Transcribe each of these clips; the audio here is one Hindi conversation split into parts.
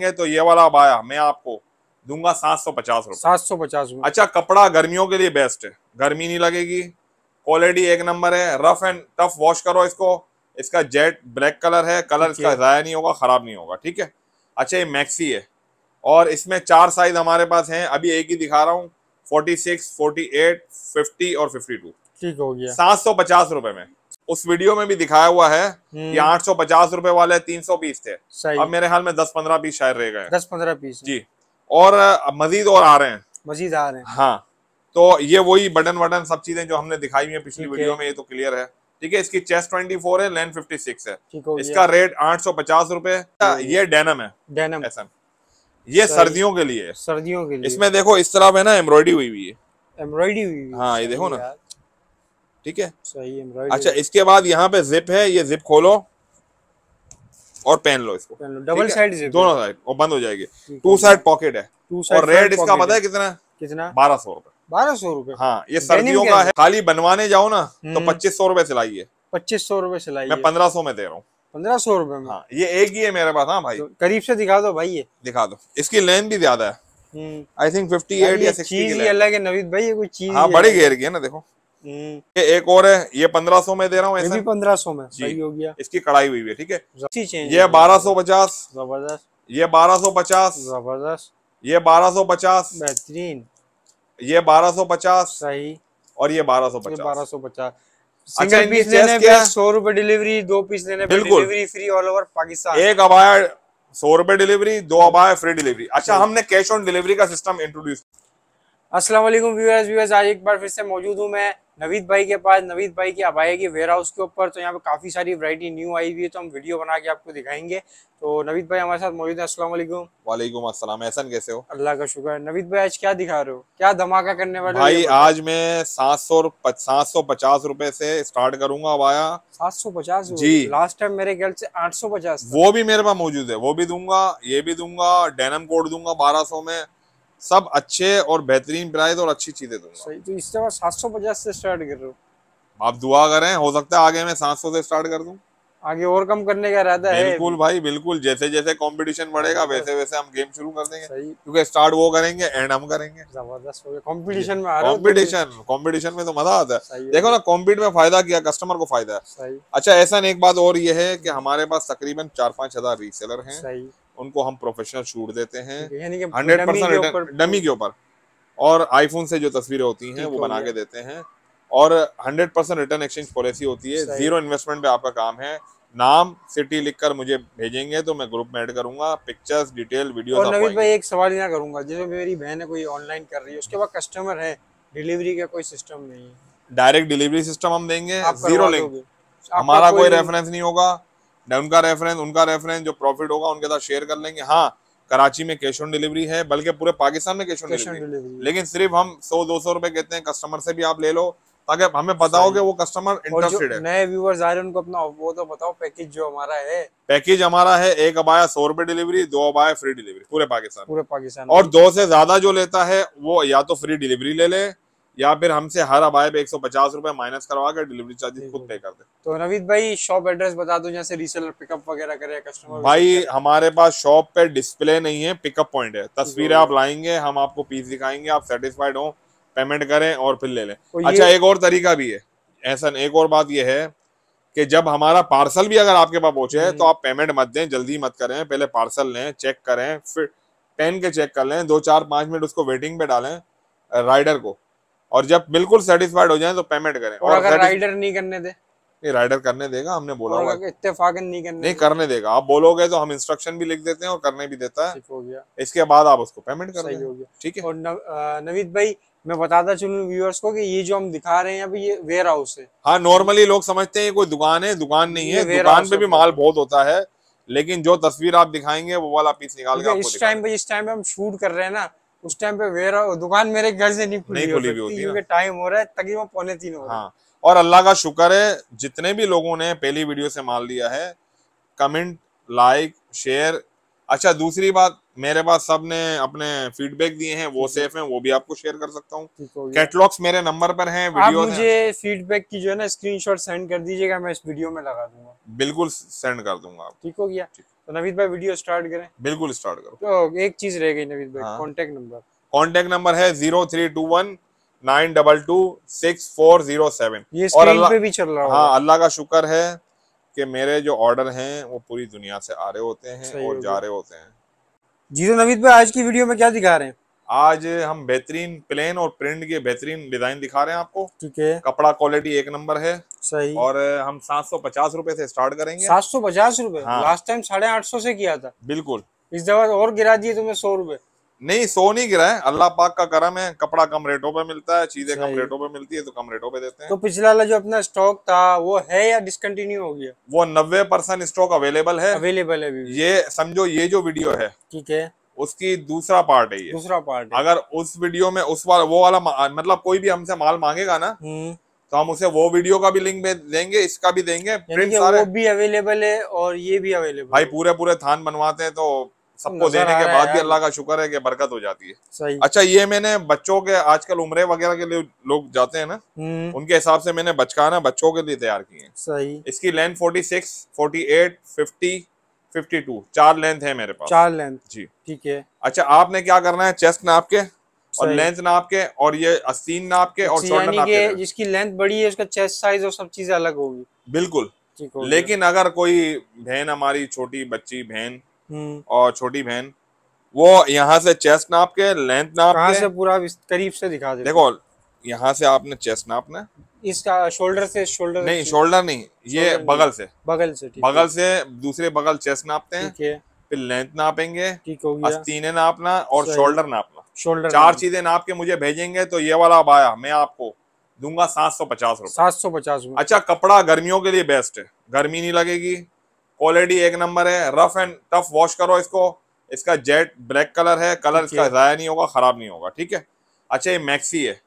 तो ये वाला बाया मैं आपको दूंगा सात सौ पचास रूपए सात सौ पचास रूपए अच्छा कपड़ा गर्मियों के लिए बेस्ट है गर्मी नहीं लगेगी क्वालिटी एक नंबर है रफ एंड टफ वॉश करो इसको इसका जेट ब्लैक कलर है कलर इसका जया नहीं होगा ख़राब नहीं होगा ठीक है अच्छा ये मैक्सी है और इसमें चार साइज हमारे पास हैं अभी एक ही दिखा रहा हूँ forty six forty eight fifty और फिफ्टी टू ठीक हो गया सात सौ पचास रुपए में उस वीडियो में भी दिखाया हुआ है कि हम्म। आठ सौ पचास रूपए वाले तीन सौ पीस थे अब मेरे ख्याल में दस पंद्रह पीस शायद रह गए दस पंद्रह पीस जी और मजीद और आ रहे हैं मजीद आ रहे हैं हाँ तो ये वही बटन वटन सब चीजें जो हमने दिखाई हुई है पिछली वीडियो में ये तो क्लियर है ठीक है इसकी चेस्ट ट्वेंटी फोर है लेन फिफ्टी सिक्स है इसका रेट आठ सौ पचास रूपए ये डेनम है डेनम एसएम ये सर्दियों के लिए सर्दियों के लिए इसमें देखो इस तरह है ना एम्ब्रॉयडरी हुई हुई है एम्ब्रॉयडरी हुई हाँ ये देखो ना ठीक है सही है अच्छा इसके बाद यहाँ पे जिप है ये जिप खोलो और पहन लो इसको पहन लो डबल साइड जिप दोनों साइड और बंद हो जाएगी टू साइड पॉकेट है और रेट इसका पता है कितना कितना बारह सौ रूपए बारह सौ रूपए हाँ ये सर्दियों का है खाली बनवाने जाओ ना तो हम्म। पच्चीस सौ रूपये रूपए है पच्चीस सौ रूपये सिलाई मैं पंद्रह सौ में दे रहा हूँ पंद्रह सौ रूपये में हाँ, ये एक ही है मेरे पास हाँ भाई तो करीब से दिखा दो भाई ये दिखा दो इसकी लेंथ भी ज्यादा है आई थिंक फिफ्टी एट या सिक्सटी अलग है नवीद भाई ये कोई चीज हाँ बड़े गेयर की है ना देखो हम्म। ये एक और है ये पंद्रह सौ में दे रहा हूँ पंद्रह सौ में सही हो गया इसकी कढ़ाई हुई है ठीक है ये बारह सौ पचास जबरदस्त ये बारह सौ पचास जबरदस्त ये बारह सौ पचास बेहतरीन ये बारह सौ पचास सही और ये बारह सौ पचास बारह सौ पचास अच्छा पीस लेने पे सौ रूपये डिलीवरी दो पीस लेने पे delivery free all over Pakistan एक अबाया सौ रूपये डिलीवरी दो हम्म। अबाया फ्री डिलीवरी अच्छा हमने कैश ऑन डिलीवरी का सिस्टम इंट्रोड्यूस असला आज एक बार फिर से मौजूद हूँ मैं नवीद भाई के पास नवीद भाई की अब आएगी वेयर हाउस के ऊपर तो यहाँ पे काफ़ी सारी वैरायटी न्यू आई हुई है तो हम वीडियो बना के आपको दिखाएंगे तो नवीद भाई हमारे साथ मौजूद है वालेकुम अस्सलाम एहसन कैसे हो अल्लाह का शुक्र नवीद भाई आज क्या दिखा रहे हो क्या धमाका करने वाले भाई आज मैं सात सौ सात सौ पचास रूपए से स्टार्ट करूंगा आया सात सौ पचास जी लास्ट टाइम मेरे ख्याल से आठ सौ पचास वो भी मेरे पास मौजूद है वो भी दूंगा ये भी दूंगा डेनम कोड दूंगा बारह सौ में सब अच्छे और बेहतरीन प्राइस तो और अच्छी चीजें दूंगा सही तो इस मैं सात सौ पचास से स्टार्ट कर रहे हो आप दुआ करें हो सकता है आगे मैं सात सौ से स्टार्ट कर दूं आगे और कम करने का इरादा है बिल्कुल भाई बिल्कुल जैसे जैसे कंपटीशन बढ़ेगा वैसे वैसे हम गेम शुरू कर देंगे क्योंकि स्टार्ट वो करेंगे एंड हम करेंगे जबरदस्त कंपटीशन में कंपटीशन तो में तो मजा आता है देखो ना कॉम्पीट में फायदा किया कस्टमर को फायदा है अच्छा ऐसा एक बात और ये है की हमारे पास तकरीबन चार पाँच हजार रीसेलर है उनको हम प्रोफेशनल शूट देते हैं हंड्रेड परसेंट डमी के ऊपर और आईफोन से जो तस्वीरें होती हैं वो बना के देते हैं और hundred percent return exchange policy होती है जीरो इन्वेस्टमेंट पे आपका काम है नाम सिटी लिखकर मुझे भेजेंगे तो मैं ग्रुप में ऐड करूंगा पिक्चर्स डिटेल वीडियो और नवीद भाई एक सवाल यहाँ करूंगा जैसे मेरी बहन है कोई ऑनलाइन कर रही है उसके बाद कस्टमर है डिलीवरी का कोई सिस्टम नहीं है डायरेक्ट डिलीवरी सिस्टम हम देंगे जीरो लिंक हमारा कोई रेफरेंस नहीं होगा उनका रेफरेंस उनका रेफरेंस जो प्रॉफिट होगा उनके साथ शेयर कर लेंगे हाँ कराची में कैश ऑन डिलीवरी है बल्कि पूरे पाकिस्तान में कैश ऑन डिलीवरी लेकिन सिर्फ हम सौ दो सौ रुपए कहते हैं कस्टमर से भी आप ले लो ताकि हमें पता हो कि वो कस्टमर इंटरेस्टेड है नए व्यूवर्स आ रहे हैं उनको अपना वो तो बताओ पैकेज जो हमारा है पैकेज हमारा है एक अबाया सौ रुपए डिलीवरी दो अबाया फ्री डिलीवरी पूरे पाकिस्तान पूरे पाकिस्तान और दो से ज्यादा जो लेता है वो या तो फ्री डिलीवरी ले ले या फिर हमसे हर अबाय पे एक सौ पचास रूपए माइनस करवा कर डिलीवरी चार्जेस हम्म, खुद हम्म। पे कर दे तो नवीद भाई शॉप एड्रेस बता दो जैसे रीसेलर पिकअप वगैरह करे कस्टमर भाई हमारे पास शॉप पे डिस्प्ले नहीं है पिकअप पॉइंट है तस्वीरें आप लाएंगे हम आपको पीस दिखाएंगे आप सेटिस्फाइड हो पेमेंट करें और फिर ले लें तो अच्छा एक और तरीका भी है ऐसा एक और बात यह है कि जब हमारा पार्सल भी अगर आपके पास पहुंचे हम्म। तो आप पेमेंट मत दें जल्दी मत करें पहले पार्सल लें चेक करें फिर पेन के चेक कर लें दो चार पाँच मिनट उसको वेटिंग पे डालें राइडर को और जब बिल्कुल सेटिस्फाइड हो जाए तो पेमेंट करें और, और अगर राइडर नहीं करने दे नहीं राइडर करने देगा हमने बोला होगा इत्तेफाकन नहीं करने नहीं करने देगा आप बोलोगे तो हम इंस्ट्रक्शन भी लिख देते हैं और करने भी देता है हो गया इसके बाद आप उसको पेमेंट कर ठीक है और नवीद भाई मैं बताता चलूँ व्यूअर्स को कि ये जो हम दिखा रहे हैं अभी ये वेयर हाउस है हाँ नॉर्मली लोग समझते हैं कोई दुकान है दुकान नहीं है दुकान पे भी माल बहुत होता है लेकिन जो तस्वीर आप दिखाएंगे वो वाला पीस निकाल के इस टाइम पे इस टाइम पे हम शूट कर रहे हैं ना उस टाइम पे वेयर दुकान मेरे घर से नहीं खुली नहीं खुली भी होती क्योंकि टाइम हो रहा है तकरीबन पौने तीन हो हाँ और अल्लाह का शुक्र है जितने भी लोगों ने पहली वीडियो से मान लिया है कमेंट लाइक शेयर अच्छा दूसरी बात मेरे पास सब ने अपने फीडबैक दिए हैं वो सेफ हैं वो भी आपको शेयर कर सकता हूँ कैटलॉग्स मेरे नंबर पर हैं वीडियो आप मुझे फीडबैक की जो है ना स्क्रीनशॉट सेंड कर दीजिएगा मैं इस वीडियो में लगा दूंगा बिल्कुल सेंड कर दूंगा ठीक हो गया नवीद भाई वीडियो स्टार्ट करें बिल्कुल स्टार्ट करो तो एक चीज रह गई नवीद भाई कॉन्टेक्ट नंबर कॉन्टेक्ट नंबर है zero three two one nine double two six four zero seven और अल्लाह पे भी चल रहा हाँ अल्लाह का शुक्र है कि मेरे जो ऑर्डर हैं वो पूरी दुनिया से आ रहे होते हैं और जा रहे होते हैं जी तो नवीद भाई आज की वीडियो में क्या दिखा रहे हैं आज हम बेहतरीन प्लेन और प्रिंट के बेहतरीन डिजाइन दिखा रहे हैं आपको ठीक है कपड़ा क्वालिटी एक नंबर है सही और हम सात सौ पचास रूपए से स्टार्ट करेंगे सात सौ पचास रूपए लास्ट टाइम साढ़े आठ सौ से किया था बिल्कुल इस दफा और गिरा दिए तुम्हें सौ रूपए नहीं सो नहीं गिरा है अल्लाह पाक का करम है कपड़ा कम रेटों पे मिलता है चीजें कम रेटों पे मिलती है तो कम रेटों पे देते हैं तो पिछला जो अपना स्टॉक था वो है या डिसकंटिन्यू हो गया वो नब्बे परसेंट स्टॉक अवेलेबल है अवेलेबल है ये समझो ये जो वीडियो है ठीक है उसकी दूसरा पार्ट है ये दूसरा पार्ट है। अगर उस वीडियो में उस वाला वो वाला मतलब कोई भी हमसे माल मांगेगा ना हम्म। तो हम उसे वो वीडियो का भी लिंक देंगे इसका भी देंगे प्रिंट सारे वो भी अवेलेबल है और ये भी अवेलेबल भाई पूरे पूरे थान बनवाते हैं तो सबको देने के बाद भी अल्लाह का शुक्र है कि बरकत हो जाती है सही अच्छा ये मैंने बच्चों के आजकल उम्र वगैरह के लिए लोग जाते हैं ना हम्म। उनके हिसाब से मैंने बचकाना बच्चों के लिए तैयार किए लेंथ सही इसकी length eight fifty fifty two चार लेंथ है मेरे पास चार लेंथ जी ठीक है अच्छा आपने क्या करना है चेस्ट नाप के और लेंथ नाप के और ये अस्तीन नाप के और यानी के जिसकी लेंथ बड़ी है उसका चेस्ट साइज और सब चीजें अलग होगी बिल्कुल हो लेकिन अगर कोई बहन हमारी छोटी बच्ची बहन हम्म। और छोटी बहन वो यहाँ से चेस्ट नाप के लेंथ नाप के से पूरा करीब से दिखा दे देखो यहाँ से आपने चेस्ट नापना इसका शोल्डर से शोल्डर नहीं शोल्डर नहीं ये बगल से बगल से बगल से दूसरे बगल चेस्ट नापते हैं फिर लेंथ नापेंगे ठीक हो गया नापना और शोल्डर नापना शोल्डर चार चीजें नाप के मुझे भेजेंगे तो ये वाला बाया मैं आपको दूंगा सात सौ पचास रूपये सात सौ पचास अच्छा कपड़ा गर्मियों के लिए बेस्ट है गर्मी नहीं लगेगी क्वालिटी एक नंबर है रफ एंड टफ वॉश करो इसको इसका जेट ब्लैक कलर है कलर इसका जया नहीं होगा ख़राब नहीं होगा ठीक है अच्छा ये मैक्सी है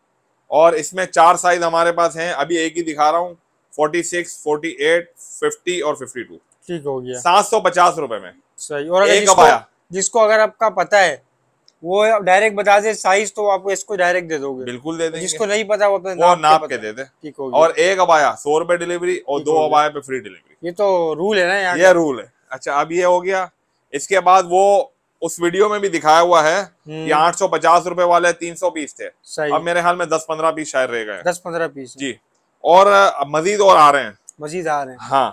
और इसमें चार साइज हमारे पास हैं अभी एक ही दिखा रहा हूँ forty six forty eight fifty और फिफ्टी टू ठीक हो गया सात सौ पचास रूपए में सही और एक जिसको, जिसको अगर आपका पता है वो डायरेक्ट बता दे साइज तो आप इसको डायरेक्ट दे दोगे बिल्कुल दे देंगे जिसको नहीं पता वो अपने नाप, के, दे दे और एक अबाया सौ रुपए डिलीवरी और दो अबाया पे फ्री डिलीवरी ये तो रूल है ना यार ये रूल है अच्छा अब ये हो गया इसके बाद वो उस वीडियो में भी दिखाया हुआ है हम्म। कि आठ सौ पचास रूपए वाले तीन सौ पीस थे अब मेरे ख्याल में दस पंद्रह पीस शायद रह गए दस पंद्रह पीस जी और मजीद और आ रहे हैं मजीद आ रहे हैं हाँ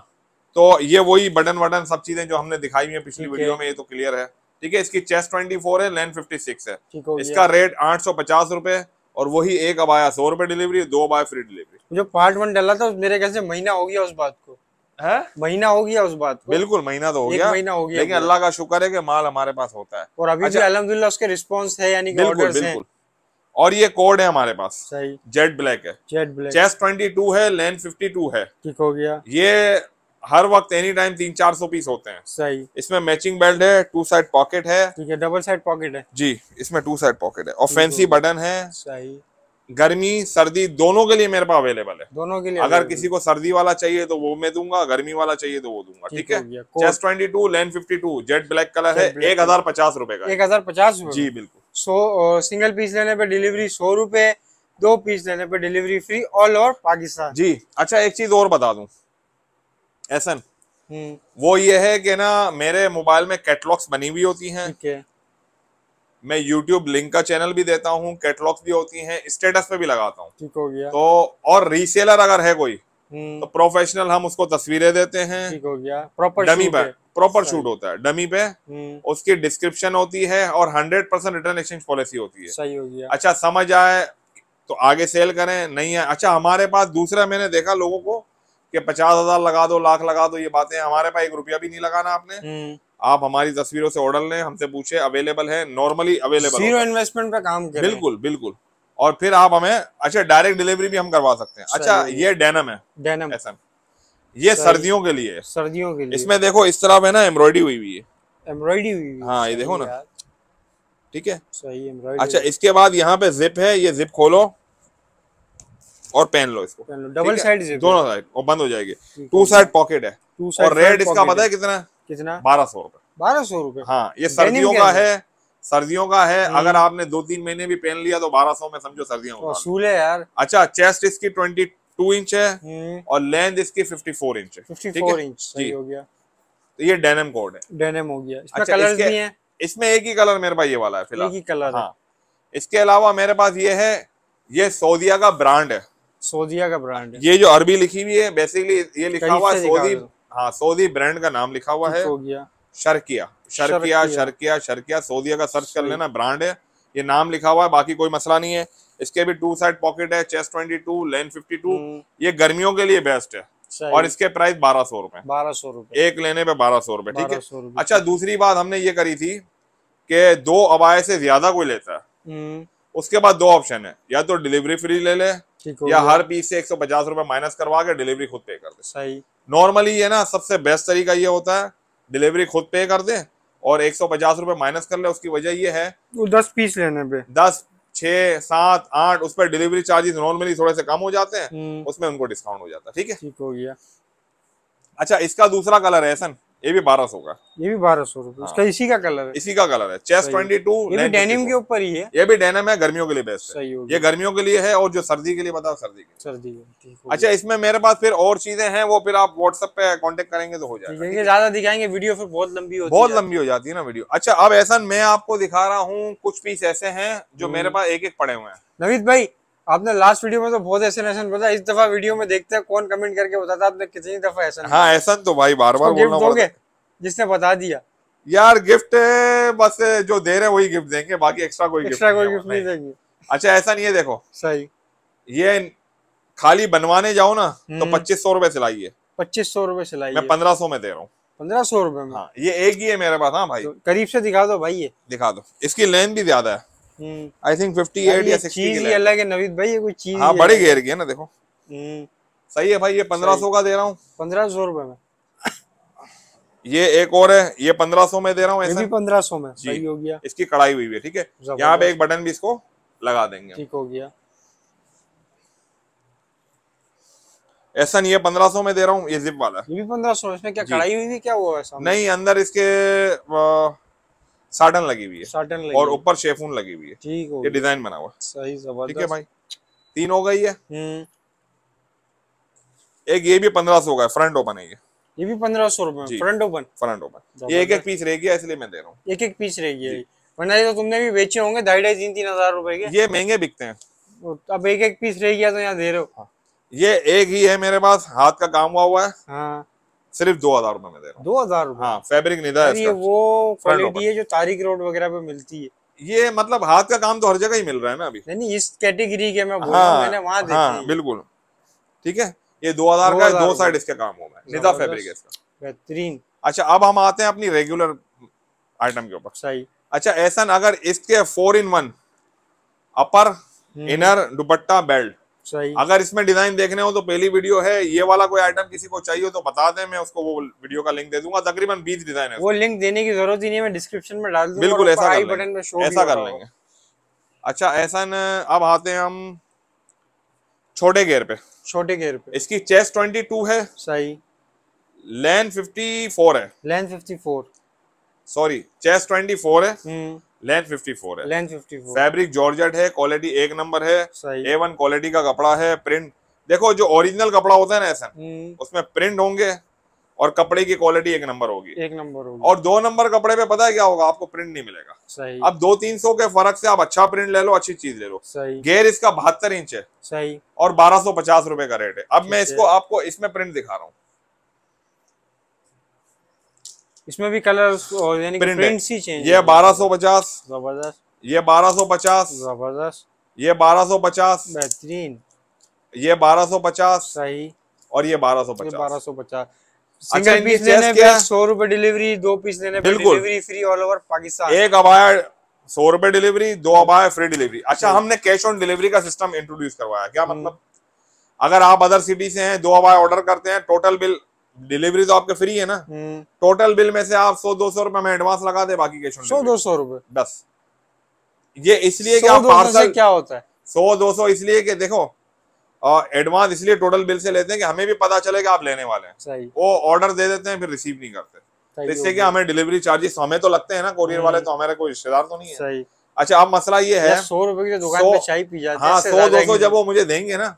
तो ये वही बटन वटन सब चीजें जो हमने दिखाई हुई है पिछली वीडियो में ये तो क्लियर है ठीक है इसकी चेस्ट ट्वेंटी फोर है लेंथ फिफ्टी सिक्स है इसका रेट आठ सौ पचास रुपए और वही एक अब आया सौ रुपए डिलीवरी दो बाय फ्री डिलीवरी जो पार्ट वन डाला था मेरे कैसे महीना हो गया उस बात को है हाँ? महीना हो गया उस बात को बिल्कुल महीना तो हो गया महीना हो गया लेकिन अल्लाह का शुक्र है कि माल हमारे पास होता है और अभी अच्छा, अलहमदुल्ला उसके रिस्पॉन्स है यानी बिल्कुल बिल्कुल और ये कोड है हमारे पास सही जेट ब्लैक है jet black chest twenty two है लेन फिफ्टी टू है ठीक हो गया ये हर वक्त एनी टाइम तीन चार सौ पीस होते हैं सही इसमें मैचिंग बेल्ट है टू साइड पॉकेट है ठीक है डबल साइड पॉकेट है जी इसमें टू साइड पॉकेट है और फैंसी बटन है सही गर्मी सर्दी दोनों के लिए मेरे पास अवेलेबल है दोनों के लिए अगर किसी को सर्दी वाला चाहिए तो वो मैं दूंगा गर्मी वाला चाहिए तो वो दूंगा ठीक है chest twenty two length fifty two jet black colour है एक हजार पचास रूपए का एक हजार पचास जी बिल्कुल सो सिंगल पीस लेने पर डिलीवरी सौ रूपए दो पीस लेने पर delivery free all over Pakistan जी अच्छा एक चीज और बता दूं एसन हम्म। वो ये है कि ना मेरे मोबाइल में कैटलॉग्स बनी हुई होती हैं मैं यूट्यूब लिंक का चैनल भी देता हूँ कैटलॉग्स भी होती हैं स्टेटस पे भी लगाता हूँ ठीक हो गया तो और रीसेलर अगर है कोई हम्म। तो प्रोफेशनल हम उसको तस्वीरें देते हैं ठीक हो गया प्रॉपर डमी पे प्रॉपर शूट होता है डमी पे हम्म। उसकी डिस्क्रिप्शन होती है और hundred percent return exchange policy होती है सही हो गया अच्छा समझ आए तो आगे सेल करें नहीं है अच्छा हमारे पास दूसरा मैंने देखा लोगों को कि पचास हजार लगा दो लाख लगा दो ये बातें हमारे पास एक रुपया भी नहीं लगाना आपने हम्म। आप हमारी तस्वीरों से ऑर्डर लें हमसे पूछे अवेलेबल है नॉर्मली अवेलेबल जीरो इन्वेस्टमेंट पे काम करें बिल्कुल बिल्कुल और फिर आप हमें अच्छा डायरेक्ट डिलीवरी भी हम करवा सकते हैं अच्छा ये डेनम है डेनम एसएम ये सर्दियों के लिए सर्दियों के लिए इसमें देखो इस तरह है ना एम्ब्रॉयडरी हुई हुई है एम्ब्रॉयडरी हुई हाँ ये देखो ना ठीक है सही अच्छा इसके बाद यहाँ पे जिप है ये जिप खोलो और पहन लो इसको पहन लो डबल साइड दोनों साइड और बंद हो जाएगी टू साइड पॉकेट है टू साइड रेट इसका पता है कितना कितना बारह सौ रूपये बारह सौ रूपये हाँ ये सर्दियों का है सर्दियों का है हम्म। अगर आपने दो तीन महीने भी पहन लिया तो बारह सौ में समझो सर्दियों का सूल है यार अच्छा चेस्ट इसकी ट्वेंटी टू इंच है हम्म। और लेंथ इसकी फिफ्टी फोर इंच है फिफ्टी फोर इंच हो गया तो ये डेनिम कोड है डेनिम हो गया इसमें अच्छा, कलर इसमें एक ही कलर मेरे पास ये वाला है फिलहाल एक ही कलर हाँ इसके अलावा मेरे पास ये है ये सऊदिया का ब्रांड है सोजिया का ब्रांड ये जो अरबी लिखी हुई है बेसिकली ये लिखा हुआ सोदी हाँ सोदी ब्रांड का नाम लिखा हुआ है शर्किया शर्किया शर्किया शर्किया सोदिया का सर्च कर लेना ब्रांड है ये नाम लिखा हुआ है बाकी कोई मसला नहीं है इसके भी टू साइड पॉकेट है chest twenty two length fifty two ये गर्मियों के लिए बेस्ट है और इसके प्राइस बारह सौ रूपए बारह सौ रूपए एक लेने पे बारह सौ रूपए ठीक है अच्छा दूसरी बात हमने ये करी थी कि दो अबाय से ज्यादा कोई लेता है हम्म। उसके बाद दो ऑप्शन है या तो डिलीवरी फ्री ले ले या हर पीस से एक सौ पचास रूपए माइनस करवा के डिलीवरी खुद पे कर दे सही नॉर्मली ये ना सबसे बेस्ट तरीका ये होता है डिलीवरी खुद पे कर दे और एक सौ पचास रूपए माइनस कर ले उसकी वजह ये है दस पीस लेने पे दस छः सात आठ उस पर डिलीवरी चार्जेस नॉर्मली थोड़े से कम हो जाते हैं हम्म। उसमें उनको डिस्काउंट हो जाता है ठीक है ठीक हो गया अच्छा इसका दूसरा कलर है सन ये भी बारह सौ का ये भी बारह सौ रूपये हाँ। इसी का कलर है इसी का कलर है चेस ट्वेंटी टू डेनिम के ऊपर ही है ये भी डेनिम है गर्मियों के लिए बेस्ट है ये गर्मियों के लिए है और जो सर्दी के लिए बताओ सर्दी के सर्दी अच्छा इसमें मेरे पास फिर और चीजें हैं वो फिर आप व्हाट्सएप पे कॉन्टेक्ट करेंगे तो हो जाएगा ज्यादा दिखाएंगे वीडियो फिर बहुत लंबी हो बहुत लंबी हो जाती है ना वीडियो अच्छा अब ऐसा मैं आपको दिखा रहा हूँ कुछ पीस ऐसे है जो हम्म। मेरे पास एक एक पड़े हुए हैं नवीद भाई आपने लास्ट वीडियो में तो बहुत ऐसे लेसन बोला इस दफा वीडियो में देखते हैं कौन कमेंट करके बताता आपने कितनी दफा ऐसा हाँ ऐसा तो भाई बार बार बोलना जिसने बता दिया यार गिफ्ट बस जो दे रहे वही गिफ्ट देंगे बाकी एक्स्ट्रा कोई एक्स्ट्रा कोई गिफ्ट नहीं देंगे अच्छा ऐसा नहीं है देखो सही ये खाली बनवाने जाओ ना तो हम्म। पच्चीस सौ रूपये सिलाई है पच्चीस सौ रूपये सिलाई मैं पंद्रह सौ में दे रहा हूँ पंद्रह सौ रूपये में हाँ, ये एक ही है मेरे पास हाँ भाई तो करीब से दिखा दो भाई ये दिखा दो इसकी लेंथ भी ज्यादा है आई थिंक फिफ्टी एट या 60 चीज ही अलग है नवीद भाई ये कोई चीज हाँ बड़े गियर की है ना देखो हम्म। सही है भाई ये पंद्रह सौ का दे रहा हूँ पंद्रह सौ रूपये में ये एक और है ये पंद्रह सौ में दे रहा हूँ ये भी 1500 में सही हो गया इसकी कढ़ाई हुई है ठीक है यहाँ पे एक बटन भी इसको लगा देंगे ठीक हो गया ऐसा नहीं है पंद्रह सौ में दे रहा हूँ ये जिप वाला ये भी पंद्रह सौ इसमें क्या कढ़ाई हुई थी क्या हुआ ऐसा नहीं अंदर इसके साटन लगी हुई है साटन और ऊपर शेफून लगी हुई है ठीक ये डिजाइन बना हुआ सही ठीक है भाई तीन हो गई है हम्म। एक ये भी पंद्रह सौ का है फ्रंट ओपन है ये ये भी पंद्रह सौ रूपये फ्रंट ओपन फ्रंट ओपन ये एक एक पीस रहेगी इसलिए मैं दे रहा हूँ एक एक पीस रहेगी वरना ये तो तुमने भी बेचे होंगे ढाई ढाई तीन तीन हजार रूपए के ये महंगे बिकते हैं अब एक एक पीस रह गया तो यहाँ दे रहे हो हाँ। ये एक ही है मेरे पास हाथ का काम हुआ हुआ है हाँ। सिर्फ दो हजार रूपए में दे रहा हूँ दो हजार हाँ, वो क्वालिटी है जो तारीख रोड वगैरह पे मिलती है ये मतलब हाथ का काम तो हर जगह ही मिल रहा है ना अभी नहीं इस कैटेगरी के मैं बोल हाँ, मैंने वहां हाँ, बिल्कुल ठीक है ये दो हजार का दो साइड इसका काम हो है निदा फैब्रिक है इसका बेहतरीन अच्छा अब हम आते हैं अपनी रेगुलर आइटम के ऊपर सही अच्छा ऐसा अगर इसके four in one upper inner dupatta belt चाहिए अगर इसमें डिजाइन देखने हो तो पहली वीडियो है ये वाला कोई आइटम किसी को चाहिए तो बता दें मैं उसको वो वीडियो का लिंक दे दूंगा तकरीबन बीस डिजाइन है वो लिंक देने की जरूरत ही नहीं है मैं डिस्क्रिप्शन में डाल दूंगा बिल्कुल ऐसा बटन में शो ऐसा कर लेंगे अच्छा ऐसा न अब आते हैं हम छोटे गेयर पे छोटे गेयर पे इसकी चेस्ट 22 है सही लेन 54 है लेन 54 सॉरी चेस्ट 24 है हम्म। लेंथ 54 है लेंथ 54 फैब्रिक जॉर्जेट है क्वालिटी एक नंबर है ए वन क्वालिटी का कपड़ा है प्रिंट देखो जो ओरिजिनल कपड़ा होता है ना ऐसा हम्म। उसमें प्रिंट होंगे और कपड़े की क्वालिटी एक नंबर होगी एक नंबर होगी और दो नंबर कपड़े पे पता है क्या होगा आपको प्रिंट नहीं मिलेगा सही अब दो तीन सौ के फर्क से आप अच्छा प्रिंट ले लो अच्छी चीज ले लो सही गेयर इसका बहत्तर इंच है सही और बारह सौ पचास रूपए का रेट है अब मैं इसको आपको इसमें प्रिंट दिखा रहा हूँ इसमें भी कलर यानी प्रिंट ही चेंज ये बारह सौ पचास जबरदस्त ये बारह सौ पचास जबरदस्त ये बारह सौ पचास बेहतरीन ये बारह सौ पचास सही और ये बारह सौ पचास बारह सौ पचास सिंगल अच्छा, पीस लेने पे सौ रुपए डिलीवरी दो पीस लेने पे delivery free all over Pakistan एक अबाया सौ रुपए डिलीवरी दो अबाया फ्री डिलीवरी अच्छा हमने कैश ऑन डिलीवरी का सिस्टम इंट्रोड्यूस करवाया क्या हम्म। मतलब अगर आप अदर सिटी से हैं दो अबाया ऑर्डर करते हैं टोटल बिल डिलीवरी तो आपका फ्री है ना टोटल हम्म। बिल में से आप सौ दो सौ रुपए में एडवांस लगा दे बाकी कैश सौ दो सौ रुपए बस ये इसलिए कि आप पार्सल क्या होता है सौ दो सौ इसलिए कि देखो एडवांस इसलिए टोटल बिल से लेते हैं कि हमें भी पता चले कि आप लेने वाले हैं वो ऑर्डर दे देते हैं फिर रिसीव नहीं करते तो इससे कि हमें डिलीवरी चार्जेस हमें तो लगते हैं ना कोरियर हम्म। वाले तो हमारे कोई रिश्तेदार तो नहीं है अच्छा अब मसला ये है सौ रुपए की तो दुकान पे चाय पी जाते हैं हाँ सौ दो सौ जब वो मुझे देंगे ना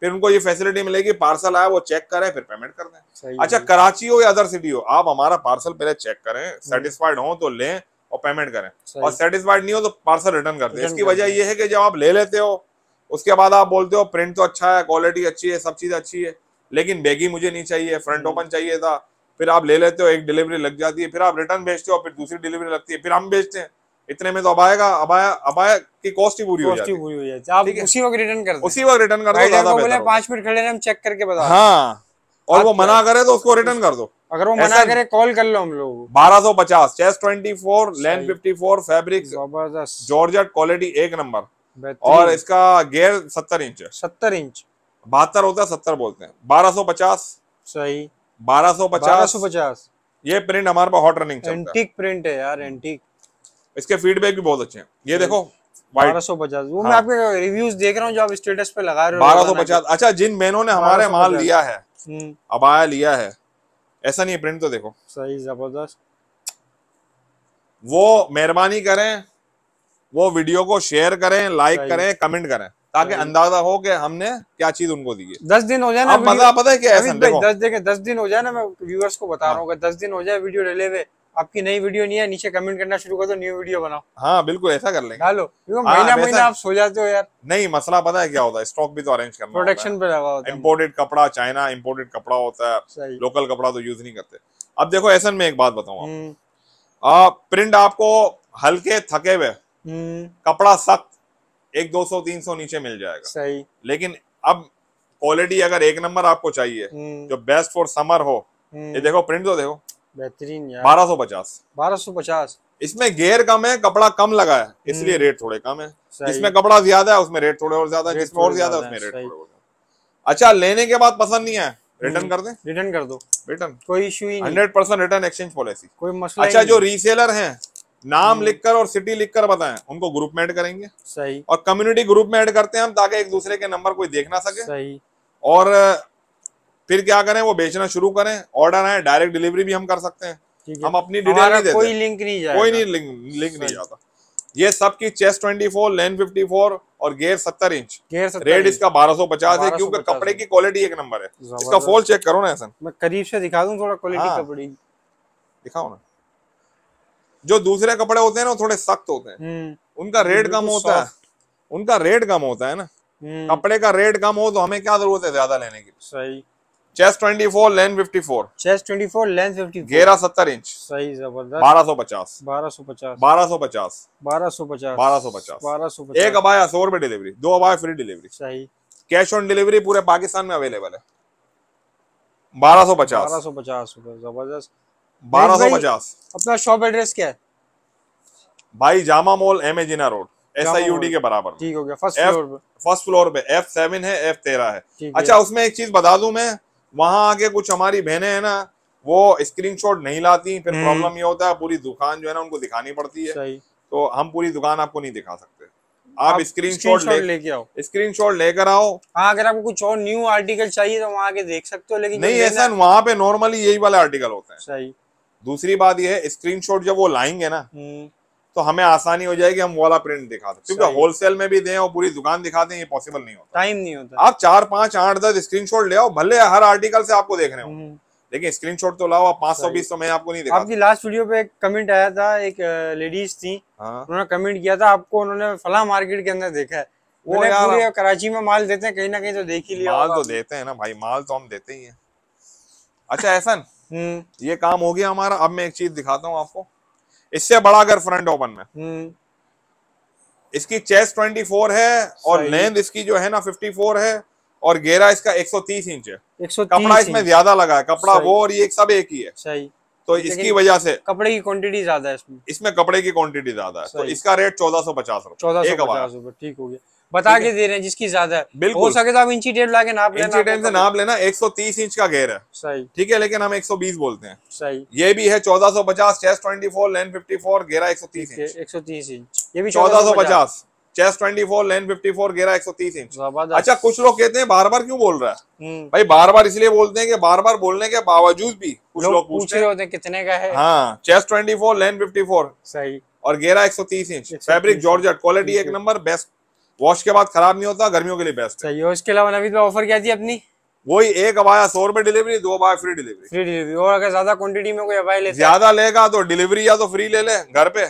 फिर उनको ये फैसिलिटी मिलेगी पार्सल आया वो चेक करें फिर पेमेंट कर दें अच्छा कराची हो या अदर सिटी हो आप हमारा पार्सल पहले चेक करें सेटिस्फाइड हम्म। हो तो लें और पेमेंट करें और सेटिस्फाइड नहीं हो तो पार्सल रिटर्न कर दें इसकी वजह यह है कि जब आप ले लेते हो उसके बाद आप बोलते हो प्रिंट तो अच्छा है क्वालिटी अच्छी है सब चीज़ अच्छी है लेकिन बैगी मुझे नहीं चाहिए फ्रंट हम्म। ओपन चाहिए था फिर आप ले लेते हो एक डिलीवरी लग जाती है फिर आप रिटर्न भेजते हो फिर दूसरी डिलीवरी लगती है फिर हम भेजते हैं इतने में तो अब आएगा अब आया अब आया की कॉस्ट ही पूरी हो जाती है आप उसी वक्त रिटर्न कर उसी वक्त रिटर्न कर दो ज्यादा बेहतर पांच मिनट खड़े हम चेक करके बता हाँ और वो मना करे तो उसको रिटर्न कर दो अगर वो मना करे कॉल कर लो हम लोग बारह सौ पचास chest twenty four length fifty four fabric जबरदस्त जॉर्जेट क्वालिटी एक नंबर और इसका गेयर सत्तर इंच सत्तर इंच बहत्तर होता है सत्तर बोलते हैं बारह सौ पचास सही बारह सौ पचास पचास ये प्रिंट हमारे पास हॉट रनिंग एंटीक प्रिंट है यार एंटीक इसके फीडबैक भी बहुत अच्छे हैं ये देखो बारह सौ पचास वो मैं हाँ। आपके रिव्यूज देख रहा हूँ बारह सौ पचास अच्छा जिन बहनों ने हमारे माल लिया है हम्म। आया लिया है ऐसा नहीं है प्रिंट तो देखो सही जबरदस्त वो मेहरबानी करें वो वीडियो को शेयर करें लाइक करें कमेंट करें ताकि अंदाजा हो कि हमने क्या चीज उनको दी है दस दिन हो जाए ना पता है क्या दस दिन दस दिन हो जाए ना मैं व्यूअर्स को बता हाँ। रहा हूँ दस दिन हो जाए वीडियो डले हुए आपकी नई वीडियो नहीं है नीचे कमेंट करना शुरू कर दो न्यू वीडियो बनाओ हाँ बिल्कुल ऐसा कर लेंगे डालो हाँ, महीना महीना आप सो जाते हो यार नहीं मसला पता है क्या होता है स्टॉक भी तो अरेंज करना प्रोडक्शन पे लगा होता है इम्पोर्टेड कपड़ा चाइना इम्पोर्टेड कपड़ा होता है लोकल कपड़ा तो यूज नहीं करते अब देखो ऐसा में एक बात बताऊँ प्रिंट हम्म। आपको हल्के थके हुए हम्म। कपड़ा सख्त एक दो सौ तीन सौ नीचे मिल जाएगा सही लेकिन अब क्वालिटी अगर एक नंबर आपको चाहिए हम्म। जो बेस्ट फॉर समर हो ये देखो प्रिंट तो देखो बेहतरीन बारह सौ पचास बारह सौ पचास इसमें गेयर कम है कपड़ा कम लगा है इसलिए रेट हम्म। थोड़े कम है इसमें कपड़ा ज्यादा है उसमें रेट थोड़े और ज्यादा है और ज्यादा है उसमें रेट अच्छा लेने के बाद पसंद नहीं है रिटर्न हम्म। कर दे रिटर्न कर दो रिटर्न कोई इश्यू ही hundred percent return exchange policy कोई मसला अच्छा जो रीसेलर हैं नाम हम्म। लिखकर और सिटी लिखकर बताएं उनको ग्रुप में ऐड करेंगे सही और कम्युनिटी ग्रुप में ऐड करते हैं हम ताकि एक दूसरे के नंबर कोई देख ना सके सही और फिर क्या करें वो बेचना शुरू करें ऑर्डर आए डायरेक्ट डिलीवरी भी हम कर सकते हैं हम अपनी डिटेल नहीं देते कोई लिंक नहीं जाएगा कोई नहीं लिंक लिंक नहीं जाता ये सब की चेस्ट ट्वेंटी 24 लेन फोर और गेयर सत्तर इंच गेयर 70 रेट इसका बारह सौ पचास है क्योंकि कपड़े की क्वालिटी एक नंबर है इसका फोल चेक करो ना ऐसा मैं करीब से दिखा दूं थोड़ा क्वालिटी हाँ। कपड़े दिखाओ ना जो दूसरे कपड़े होते हैं ना थोड़े सख्त होते हैं हम्म। उनका रेट कम होता है उनका रेट कम होता है ना हम्म। कपड़े का रेट कम हो तो हमें क्या जरूरत है ज्यादा लेने की सही chest twenty four length fifty four chest twenty four length fifty गेरा सत्तर इंच सही जबरदस्त बारह बारह बारह बारह सौ सौ सौ सौ पचास पचास पचास पचास बारह सौ पचास बारह सौ पचास एक अबाया सौ रुपए डिलीवरी दो अबाया फ्री डिलीवरी सही कैश ऑन डिलीवरी पूरे पाकिस्तान में अवेलेबल है बारह बारह सौ पचास 1250 1250 जबरदस्त बारह सौ पचास अपना शॉप एड्रेस क्या है भाई Jama mall M A Jinnah road S I U D के बराबर ठीक हो गया फर्स्ट फ्लोर पे फर्स्ट फ्लोर पे एफ सेवन है एफ तेरह है अच्छा उसमें एक चीज बता दू मैं वहां आके कुछ हमारी बहनें हैं ना वो स्क्रीनशॉट नहीं लाती फिर प्रॉब्लम हम्म। ये होता है पूरी दुकान जो है ना उनको दिखानी पड़ती है तो हम पूरी दुकान आपको नहीं दिखा सकते आप स्क्रीन शॉट लेके आओ स्क्रीन शॉट लेकर आओ हाँ अगर आपको कुछ और न्यू आर्टिकल चाहिए तो वहाँ आके देख सकते हो लेकिन नहीं ऐसा वहाँ पे नॉर्मली यही वाले आर्टिकल होते हैं सही दूसरी बात यह है स्क्रीन जब वो लाएंगे ना हम्म। तो हमें आसानी हो जाएगी हम वाला प्रिंट दिखा सकते क्योंकि होलसेल में भी दें और पूरी दुकान दिखा दें ये पॉसिबल नहीं होता टाइम नहीं होता आप चार पांच आठ दस स्क्रीनशॉट ले आओ भले हर आर्टिकल से आपको देख रहे हो हम्म। लेकिन स्क्रीनशॉट तो लाओ आप पाँच सौ बीस सौ मैं आपको नहीं देखा आपकी लास्ट वीडियो पे एक कमेंट आया था एक लेडीज थी हाँ। उन्होंने कमेंट किया था आपको उन्होंने फला मार्केट के अंदर देखा है वो यार पूरे कराची में माल देते हैं कहीं ना कहीं तो देख ही लिया माल तो देते हैं ना भाई माल तो हम देते ही हैं अच्छा ऐसा हम्म। ये काम हो गया हमारा अब मैं एक चीज दिखाता हूँ आपको इससे बड़ा अगर फ्रंट ओपन में हम्म। इसकी चेस्ट 24 है और लेंथ इसकी जो है ना 54 है और गेरा इसका 130 इंच है 130 कपड़ा इसमें ज्यादा लगा है कपड़ा वो और ये सब एक ही है सही तो इसकी वजह से कपड़े की क्वांटिटी ज्यादा है इसमें इसमें कपड़े की क्वांटिटी ज्यादा है तो इसका रेट चौदह सौ पचास रूपए चौदह सौ पचास रूपए ठीक हो गया बता के दे रहे हैं जिसकी ज्यादा बिल्कुल हो सके तो आप इंची डेढ़ लाके नाप लेना डेढ़ से नाप लेना 130 इंच का घेर है सही ठीक है लेकिन हम 120 बोलते हैं सही ये भी है 1450 चेस्ट 24 लेन 54 घेरा 130 इंच 130 इंच ये भी 1450 चेस 24 लेन 54 घेरा 130 इंच अच्छा कुछ लोग कहते हैं बार बार क्यों बोल रहा है हम्म। भाई बार बार इसलिए बोलते हैं कि बार बार बोलने के बावजूद भी कुछ लोग पूछ रहे होते हैं कितने का है हाँ ट्वेंटी फोर लेन फोर सही और घेरा 130 इंच फैब्रिक जॉर्जेट क्वालिटी एक नंबर बेस्ट वॉश के बाद खराब नहीं होता गर्मियों के लिए बेस्ट है इसके अलावा नवीद ऑफर क्या थी अपनी वही एक अबाया सौ रुपए डिलीवरी दो अबाया फ्री डिलीवरी फ्री डिलीवरी और अगर ज्यादा क्वांटिटी में कोई अबाया ले ज्यादा लेगा तो डिलीवरी या तो फ्री ले ले घर पे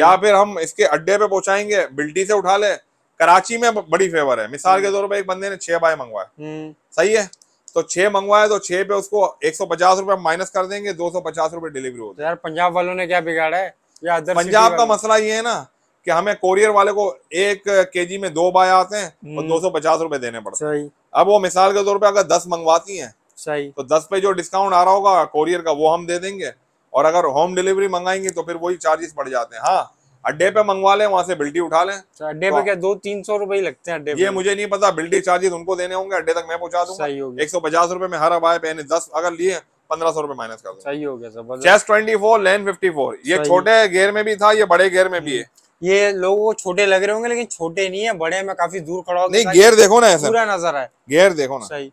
या फिर हम इसके अड्डे पे पहुंचाएंगे बिल्टी से उठा ले कराची में बड़ी फेवर है मिसाल के हम्म। तौर पर एक बंदे ने छह बाय मंगवाए हम्म। सही है तो छह मंगवाए तो छह पे उसको एक सौ पचास रूपए माइनस कर देंगे दो सौ पचास रूपए डिलीवरी होती है यार पंजाब वालों ने क्या बिगाड़ा है पंजाब का मसला ये है ना कि हमें कोरियर वाले को एक केजी में दो बाय आते हैं और हम्म। दो सौ पचास रूपए देने पड़ते हैं अब वो मिसाल के तौर पर अगर दस मंगवाती हैं सही तो दस पे जो डिस्काउंट आ रहा होगा कोरियर का वो हम दे देंगे और अगर होम डिलीवरी मंगाएंगे तो फिर वही चार्जेस बढ़ जाते हैं हाँ अड्डे पे मंगवा लें वहां से बिल्टी उठा लें तो अड्डे पे तो क्या दो तीन सौ रुपए लगते हैं अड्डे ये मुझे नहीं पता बिल्टी चार्जेस उनको देने होंगे अड्डे तक मैं पहुंचा दूंगा एक सौ पचास रूपए में हर आए पहने दस अगर लिए पंद्रह सौ रुपए माइनस कर दो सही हो गया chest twenty four length fifty four ये छोटे गेयर में भी था ये बड़े गेयर में भी हम्म। है ये लोगों को छोटे लग रहे होंगे लेकिन छोटे नहीं है बड़े मैं काफी दूर खड़ा हूँ गेयर देखो ना पूरा नजर आए गेयर देखो ना सही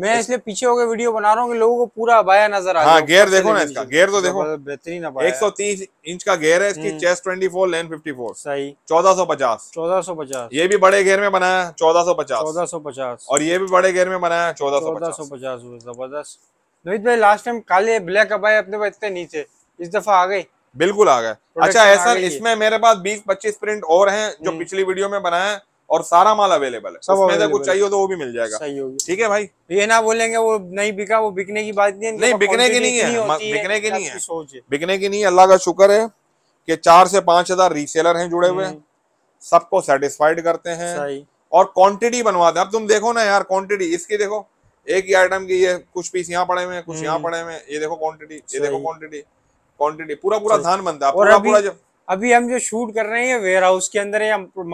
मैं इसलिए पीछे होकर वीडियो बना रहा हूँ कि लोगों को पूरा बाया नजर आ हाँ, गेयर देखो ना इसका गेयर तो देखो बेहतरीन एक सौ तीस इंच का गेयर है इसकी हम्म। Chest twenty four length fifty four सही चौदह सौ पचास चौदह सौ पचास ये भी बड़े गेयर में बनाया चौदह सौ पचास चौदह सौ पचास और ये भी बड़े गेयर में बनाया चौदह सौ चौदह सौ पचास जबरदस्त रोहित भाई लास्ट टाइम काले ब्लैक अबाई अपने इतने नीचे इस दफा आ गई बिल्कुल आ गए अच्छा ऐसा इसमें मेरे पास बीस पच्चीस प्रिंट और हैं जो हम्म। पिछली वीडियो में बनाया और सारा माल अवेलेबल है सब उसमें कुछ चाहिए तो वो भी मिल जाएगा सही होगी ठीक है भाई ये ना बोलेंगे वो नहीं बिका वो बिकने की बात नहीं नहीं बिकने की नहीं है बिकने की नहीं है बिकने की नहीं है अल्लाह का शुक्र है कि चार से पांच हजार रीसेलर हैं जुड़े हुए हम्म। सबको सेटिस्फाइड करते हैं और क्वांटिटी बनवाते अब तुम देखो ना यार क्वांटिटी इसकी देखो एक ही आइटम की ये कुछ पीस यहाँ पड़े हुए हैं कुछ हम्म। यहाँ पड़े हुए हैं ये देखो क्वांटिटी ये देखो क्वांटिटी क्वान्टिटी पूरा पूरा धान बनता है पूरा पूरा जब अभी हम जो शूट कर रहे हैं वेयर हाउस के अंदर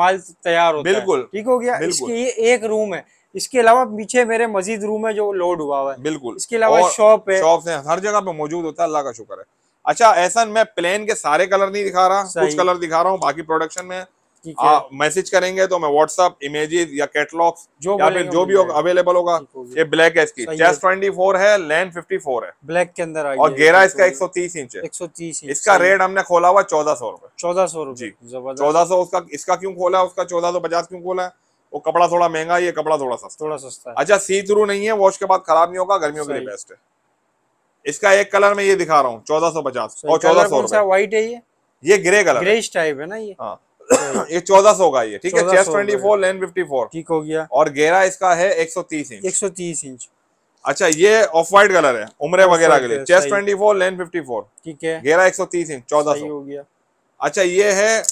माल तैयार होता बिल्कुल है ठीक हो गया इसके ये एक रूम है इसके अलावा पीछे मेरे मजीद रूम है जो लोड हुआ हुआ है बिल्कुल इसके अलावा शॉप है शॉप है हर जगह पे मौजूद होता है अल्लाह का शुक्र है अच्छा ऐसा मैं प्लेन के सारे कलर नहीं दिखा रहा कुछ कलर दिखा रहा हूँ बाकी प्रोडक्शन में आप मैसेज हाँ, करेंगे तो मैं व्हाट्सअप इमेजेस या जो या फिर जो भी अवेलेबल होगा ये ब्लैक है इसकी चेस्ट ट्वेंटी फोर है लेन फिफ्टी फोर है ब्लैक के अंदर और गेरा इसका एक सौ तीस इंच है एक सौ तीस इसका रेट हमने खोला हुआ चौदह सौ रूपये चौदह सौ रूपये चौदह सौ उसका इसका क्यों खोला है उसका चौदह सौ पचास क्यों खोला है वो कपड़ा थोड़ा महंगा ये कपड़ा थोड़ा सस्ता थोड़ा सस्ता अच्छा सी थ्रू नहीं है वॉश के बाद खराब नहीं होगा गर्मियों के लिए बेस्ट है इसका एक कलर में ये दिखा रहा हूँ चौदह सौ पचास और चौदह सौ व्हाइट है ये ये ग्रे कलर ग्रेस टाइप है ना ये हाँ ये चौदह सौ का ये ठीक है chest twenty four length fifty four ठीक हो गया और गेरा इसका है एक सौ तीस इंच एक सौ तीस इंच अच्छा ये ऑफ व्हाइट कलर है उम्र वगैरह के लिए chest twenty four length fifty four ठीक है गेरा एक सौ तीस इंच चौदह सौ हो गया अच्छा ये है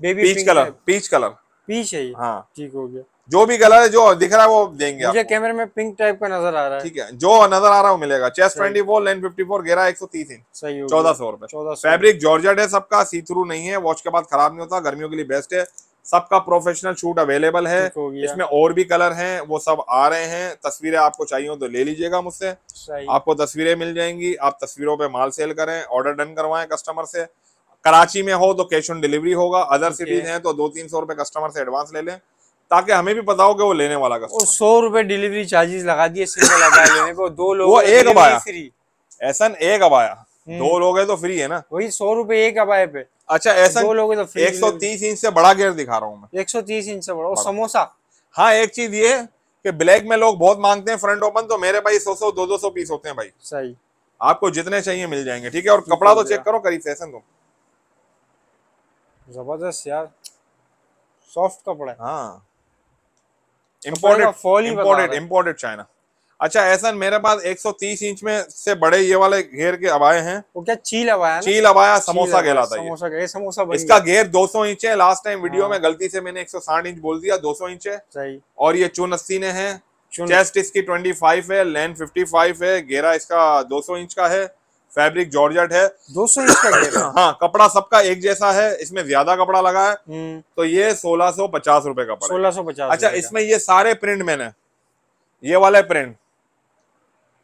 baby peach colour peach colour peach है ये हाँ ठीक हो गया जो भी कलर है जो दिख रहा है वो देंगे मुझे कैमरे में पिंक टाइप का नजर आ रहा है ठीक है जो नजर आ रहा है वो मिलेगा chest twenty four length fifty four गेरा एक सौ तीस इंच चौदह सौ रुपए फैब्रिक जॉर्जेट है सबका सी थ्रू नहीं है वॉच के बाद खराब नहीं होता गर्मियों के लिए बेस्ट है सबका प्रोफेशनल शूट अवेलेबल है इसमें और भी कलर हैं वो सब आ रहे हैं तस्वीरें आपको चाहिए हो तो ले लीजिएगा मुझसे आपको तस्वीरें मिल जाएंगी आप तस्वीरों पे माल सेल करें ऑर्डर डन करवाएं कस्टमर से कराची में हो तो कैश ऑन डिलीवरी होगा अदर सिटीज हैं तो दो तीन सौ रुपए कस्टमर से एडवांस ले लें ताकि हमें भी पता हो कि वो लेने वाला का सौ रुपए डिलीवरी चार्जेस लगा दिए सिंगल अबाया लेने को दो लोग वो एक अबाया ऐसा एक अबाया हम्म। दो लोग है तो फ्री है ना वही सौ रुपए एक अबाया पे अच्छा ऐसा दो लोग तो एक सौ तीस इंच से बड़ा गेयर दिखा रहा हूँ मैं एक सौ तीस इंच से बड़ा और समोसा हाँ एक चीज ये कि ब्लैक में लोग बहुत मांगते हैं फ्रंट ओपन तो मेरे भाई सौ सौ दो दो सौ पीस होते हैं भाई सही आपको जितने चाहिए मिल जाएंगे ठीक है और कपड़ा तो चेक करो करीब फैशन को जबरदस्त यार सॉफ्ट कपड़ा हाँ इम्पोर्टेड इम्पोर्टेड इम्पोर्टेड चाइना अच्छा ऐसा मेरे पास 130 इंच में से बड़े ये वाले घेर के अबाए हैं वो क्या चील अबाया चील अबाया समोसा कहलाता है समोसा समोसा इसका घेर 200 इंच है लास्ट टाइम वीडियो में गलती से मैंने 160 इंच बोल दिया 200 इंच है सही और ये चुन अस्सी ने है चेस्ट इसकी 25 है लेन 55 है घेरा इसका 200 इंच का है फैब्रिक जॉर्जेट है दो सौ हाँ कपड़ा सबका एक जैसा है इसमें ज्यादा कपड़ा लगा है हम्म। तो ये सोलह सौ पचास रूपए का सोलह सौ पचास अच्छा इसमें ये सारे प्रिंट मैंने ये वाला प्रिंट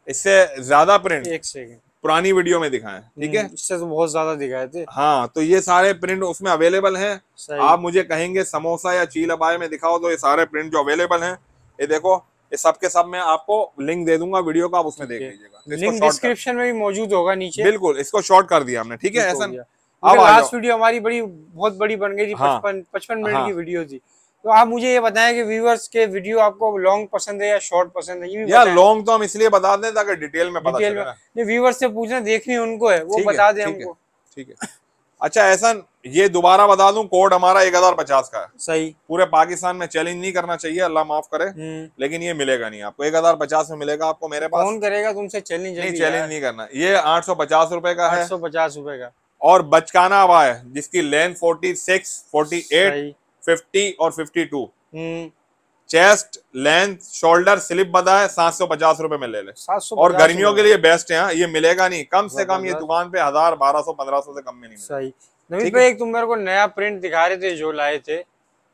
इससे ज्यादा प्रिंट एक सेकेंड पुरानी वीडियो में दिखाए ठीक है हम्म, इससे तो बहुत ज्यादा दिखाए थे हाँ तो ये सारे प्रिंट उसमें अवेलेबल हैं आप मुझे कहेंगे समोसा या चील अबाय में दिखाओ तो ये सारे प्रिंट जो अवेलेबल हैं ये देखो ये सब के सब मैं आपको लिंक दे दूंगा वीडियो का आप उसमें देख लीजिएगा लिंक तो डिस्क्रिप्शन में भी मौजूद होगा नीचे बिल्कुल इसको शॉर्ट कर दिया हमने ठीक है ऐसा अब लास्ट वीडियो हमारी बड़ी बहुत बड़ी बन गई थी हाँ। पचपन पचपन मिनट हाँ। की वीडियो थी तो आप मुझे ये बताएं कि व्यूअर्स के वीडियो आपको लॉन्ग पसंद है या शॉर्ट पसंद है ये भी यार लॉन्ग तो हम इसलिए बता दें ताकि डिटेल में पता चले में व्यूअर्स से पूछना देखनी उनको है वो बता दें हमको ठीक है अच्छा ऐसा ये दोबारा बता दूं कोड हमारा एक हजार पचास का है सही पूरे पाकिस्तान में चैलेंज नहीं करना चाहिए अल्लाह माफ करे हम्म। लेकिन ये मिलेगा नहीं आपको एक हजार पचास में मिलेगा आपको मेरे पास फोन करेगा तुमसे चैलेंज नहीं चैलेंज नहीं करना ये आठ सौ पचास रूपए का है सौ पचास रूपए का और बचकाना हुआ है जिसकी length forty six forty eight fifty और fifty two chest length shoulder slip है सात सौ पचास रूपए में ले ले और गर्मियों के लिए बेस्ट है हाँ, ये मिलेगा नहीं कम से कम ये दुकान पे हजार बारह सौ पंद्रह सौ से कम में नहीं सही नवीन भाई एक तुम मेरे को नया प्रिंट दिखा रहे थे जो लाए थे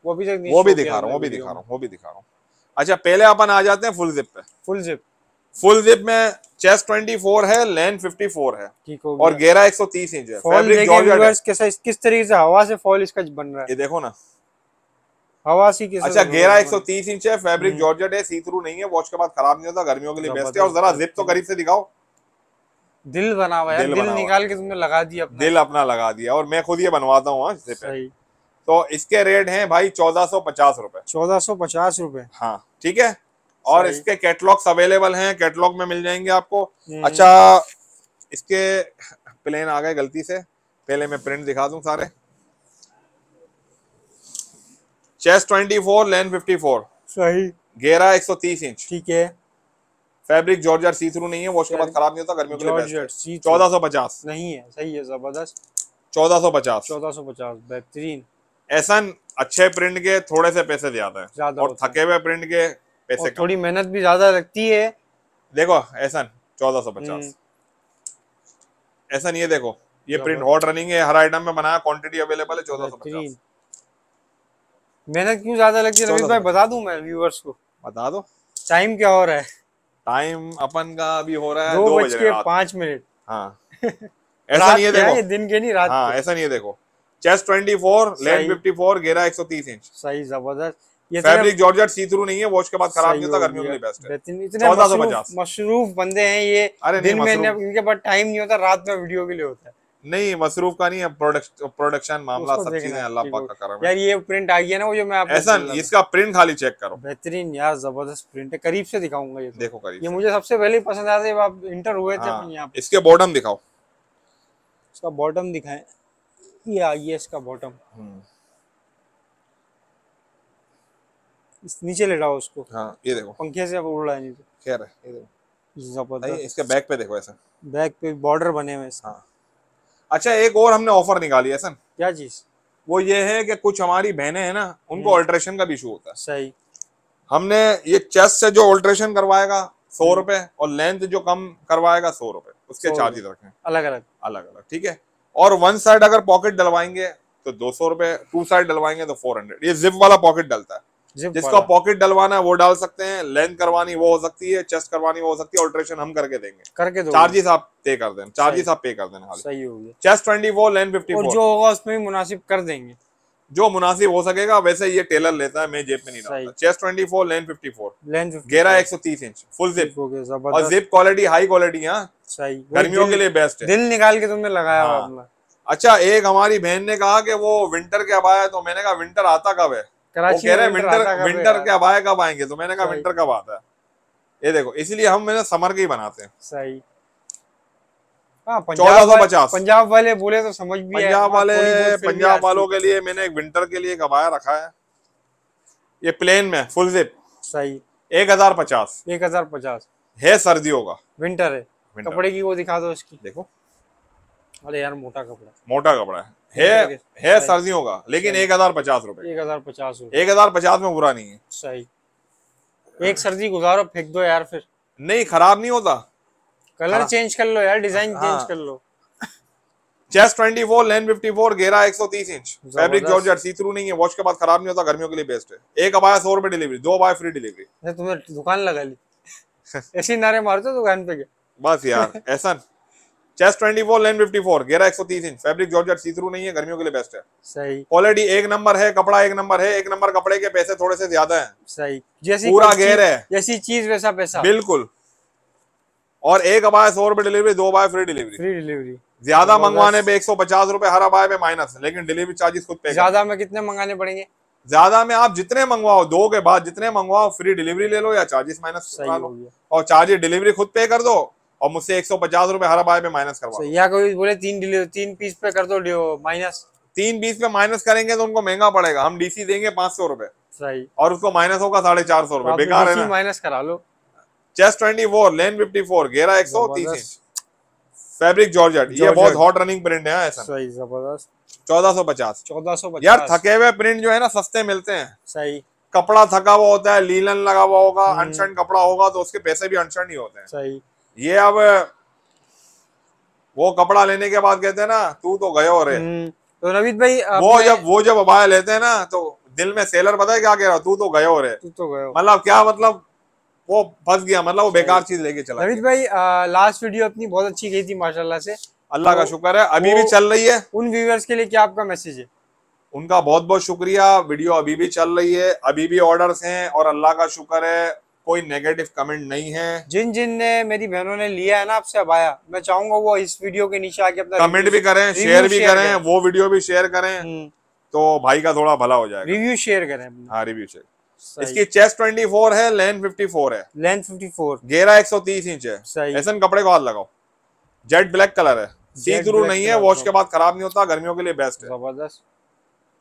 वो भी वो भी दिखा रहा हूँ वो भी दिखा रहा हूँ वो भी दिखा रहा हूँ अच्छा पहले अपन आ जाते हैं फुल जिप पे फुल जिप फुल जिप में चेस्ट ट्वेंटी फोर है लेन फोर है और गेरा एक सौ तीस इंच है फैब्रिक कैसा किस तरीके से हवा से फॉल इसका बन रहा है ये देखो ना हवा सी किस अच्छा गेरा एक सौ तीस इंच है फैब्रिक हम्म। जॉर्जेट है सी थ्रू नहीं है वॉच के बाद खराब नहीं होता गर्मियों के लिए तो बेस्ट है और जरा जिप तो करीब से दिखाओ दिल बना हुआ दिल, बना निकाल के तुमने लगा दिया अपना दिल अपना लगा दिया और मैं खुद ये बनवाता हूँ हाँ, तो इसके रेट हैं भाई चौदह सौ पचास रूपए चौदह सौ पचास रूपए हाँ ठीक है और इसके कैटलॉग्स अवेलेबल हैं कैटलॉग में मिल जाएंगे आपको हम्म। अच्छा इसके प्लेन आ गए गलती से पहले मैं प्रिंट दिखा दू सारे chest twenty four length fifty four सही घेरा एक सौ तीस इंच ठीक है फैब्रिक जॉर्ज सी थ्रू नहीं है वॉश के बाद खराब नहीं होता गर्मियों के लिए चौदह सौ पचास नहीं है सही है जबरदस्त चौदह सौ पचास चौदह सौ पचास बेहतरीन ऐसा अच्छे प्रिंट के थोड़े से पैसे ज्यादा है और थके हुए प्रिंट के पैसे थोड़ी मेहनत भी ज्यादा लगती है देखो ऐसा चौदह सौ पचास हम्म। ऐसा नहीं है देखो ये प्रिंट हॉट रनिंग है हर आइटम में बनाया क्वांटिटी अवेलेबल है चौदह सौ पचास मेहनत क्यों ज्यादा लगती है रमेश भाई बता दू मैं व्यूवर्स को बता दो टाइम क्या हो रहा है टाइम अपन का अभी हो रहा है दो, दो बज के पांच मिनट हाँ ऐसा नहीं है देखो दिन के नहीं रात हाँ ऐसा नहीं है देखो chest twenty four length fifty four गेरा एक सौ तीस इंच सही जबरदस्त ये फैब्रिक जॉर्जेट सी थ्रू नहीं है वॉश के बाद खराब नहीं होता गर्मियों के लिए बेस्ट है इतने मशरूफ बंदे हैं ये अरे दिन में इनके पास टाइम नहीं होता रात में वीडियो के लिए होता है नहीं मसरूफ का नहीं है प्रोडक्शन मामला सब चीजें अल्लाह पाक का करम यार ये प्रिंट आ गया ना वो जो मैं आपको ऐसा इसका प्रिंट खाली चेक करो बेहतरीन यार जबरदस्त प्रिंट है करीब से दिखाऊंगा ये तो। देखो करीब ये मुझे सबसे पहले पसंद आया जब आप इंटर हुए थे अपन हाँ, यहां इसके बॉटम दिखाओ इसका बॉटम दिखाएं ये आ गया इसका बॉटम हम्म। नीचे लेटाओ उसको हां ये देखो पंखे से उड़ रहा है नीचे खैर है ये देखो जबरदस्त इसके बैक पे देखो ऐसा बैक पे बॉर्डर बने हुए हैं हां अच्छा एक और हमने ऑफर निकाली है सर क्या चीज वो ये है कि कुछ हमारी बहनें हैं ना उनको ऑल्ट्रेशन हम्म। का भी इशू होता है सही हमने ये चेस्ट से जो ऑल्ट्रेशन करवाएगा सौ हम्म। रुपए और लेंथ जो कम करवाएगा सौ रुपए उसके चार्जेस रखें अलग अलग अलग अलग ठीक है और वन साइड अगर पॉकेट डलवाएंगे तो दो सौ रुपए टू साइड डलवाएंगे तो फोर हंड्रेड ये जिप वाला पॉकेट डलता है जिसका पॉकेट डलवाना है वो डाल सकते हैं लेंथ करवानी वो हो सकती है चेस्ट करवानी वो हो सकती है ऑल्ट्रेशन हम करके देंगे करके दो चार्जेस आप पे कर देना चार्जेस आप पे कर देना सही होगी chest twenty four length fifty और जो होगा उसमें भी मुनासिब कर देंगे जो मुनासिब हो सकेगा वैसे ये टेलर लेता है मैं जेब में नहीं डालता चेस्ट 24 लेन 54 लेन 54 घेरा 130 इंच फुल जिप और जिप क्वालिटी हाई क्वालिटी यहाँ गर्मियों के लिए बेस्ट है दिल निकाल के तुमने लगाया हाँ। अच्छा एक हमारी बहन ने कहा कि वो विंटर के अब आया तो मैंने कहा विंटर आता कब है कराची कह रहे विंटर विंटर कब आए कब आएंगे तो मैंने कहा विंटर कब आता है ये देखो इसीलिए हम मैंने समर के ही बनाते हैं सही हाँ, चौदह सौ पचास पंजाब वाले बोले तो समझ भी पंजाब हाँ, वाले पंजाब वालों के लिए मैंने एक विंटर के लिए कबाया रखा है ये प्लेन में फुल जिप सही एक हजार पचास एक हजार पचास है सर्दियों का विंटर है विंटर कपड़े की वो दिखा दो इसकी देखो अरे यार मोटा कपड़ा मोटा कपड़ा है है है सर्दियों का लेकिन एक हजार पचास रूपए एक हजार पचास एक हजार पचास में बुरा नहीं है सही एक सर्दी गुजारो फेंक दो यार फिर नहीं खराब नहीं होता कलर चेंज कर लो यार डिजाइन हाँ। चेंज कर लो chest twenty four length fifty four गेरा एक सौ तीस inch fabric georgette see through नहीं है वॉश के बाद खराब नहीं होता गर्मियों के लिए बेस्ट है एक अबाया सौ रुपए डिलीवरी दो अबाया फ्री डिलीवरी तुमने दुकान लगा ली ऐसी नारे मारते दुकान पे बस यार ऐसा चेस्ट 24 लेन 54 घेरा 130 inch fabric georgette see through नहीं है गर्मियों के लिए बेस्ट है सही क्वालिटी एक नंबर है कपड़ा एक नंबर है एक नंबर कपड़े के पैसे थोड़े से ज्यादा हैं सही जैसी पूरा गेर है जैसी चीज वैसा पैसा बिल्कुल और एक अबाय सौ रुपए डिलीवरी दो बाय फ्री डिलीवरी फ्री डिलीवरी ज्यादा तो मंगवाने पे एक सौ पचास रुपए हर अबाय पे माइनस लेकिन डिलीवरी चार्जेस खुद पे ज्यादा में कितने मंगाने पड़ेंगे ज्यादा में आप जितने मंगवाओ दो के बाद जितने मंगवाओ फ्री डिलीवरी ले लो या चार्जेस माइनस और चार्जेस डिलीवरी खुद पे कर दो और मुझसे एक सौ पचास रुपए हर बाय में माइनस करवा बोले तीन तीन पीस पे कर दो माइनस तीन बीस पे माइनस करेंगे तो उनको महंगा पड़ेगा हम डीसी देंगे पांच सौ रूपए और उसको माइनस होगा साढ़े चार सौ रूपए बेकार है माइनस करा लो chest twenty four length fifty four गेरा एक सौ तीस फेब्रिक जॉर्ज ये बहुत हॉट रनिंग प्रिंट है ऐसा सही जबरदस्त चौदह सौ पचास चौदह सौ पचास यार थके हुए प्रिंट जो है ना सस्ते मिलते हैं सही कपड़ा थका हुआ होता है लीलन लगा हुआ होगा हम्म। अनशन कपड़ा होगा तो उसके पैसे भी अनशन ही होते हैं सही ये अब वो कपड़ा लेने के बाद कहते हैं ना तू तो गयो रे हम्म, तो नवीद भाई वो जब वो जब अबाया लेते हैं ना तो दिल में सेलर पता है क्या कह रहा तू तो गयो रे तू तो गयो मतलब क्या मतलब वो फंस गया मतलब वो बेकार चीज लेके चला नवीद भाई आ, लास्ट वीडियो अपनी बहुत अच्छी गई थी माशाल्लाह से अल्लाह तो, का शुक्र है अभी भी चल रही है उन व्यूवर्स के लिए क्या आपका मैसेज है उनका बहुत बहुत शुक्रिया वीडियो अभी भी चल रही है अभी भी ऑर्डर्स हैं और अल्लाह का शुक्र है कोई नेगेटिव कमेंट नहीं है जिन जिन ने मेरी बहनों ने लिया है ना आपसे अब आया मैं चाहूंगा वो इस वीडियो के नीचे आके अपना कमेंट भी करें शेयर भी करें वो वीडियो भी शेयर करें हम्म। तो भाई का थोड़ा भला हो जाए रिव्यू शेयर करें हाँ रिव्यू शेयर इसकी चेस्ट ट्वेंटी फोर है लेंथ फिफ्टी फोर है लेंथ फिफ्टी फोर गेरा एक सौ तीस इंच है ऐसा कपड़े को हाथ लगाओ जेट ब्लैक कलर है सी थ्रू नहीं है वॉश के बाद खराब नहीं होता गर्मियों के लिए बेस्ट है जबरदस्त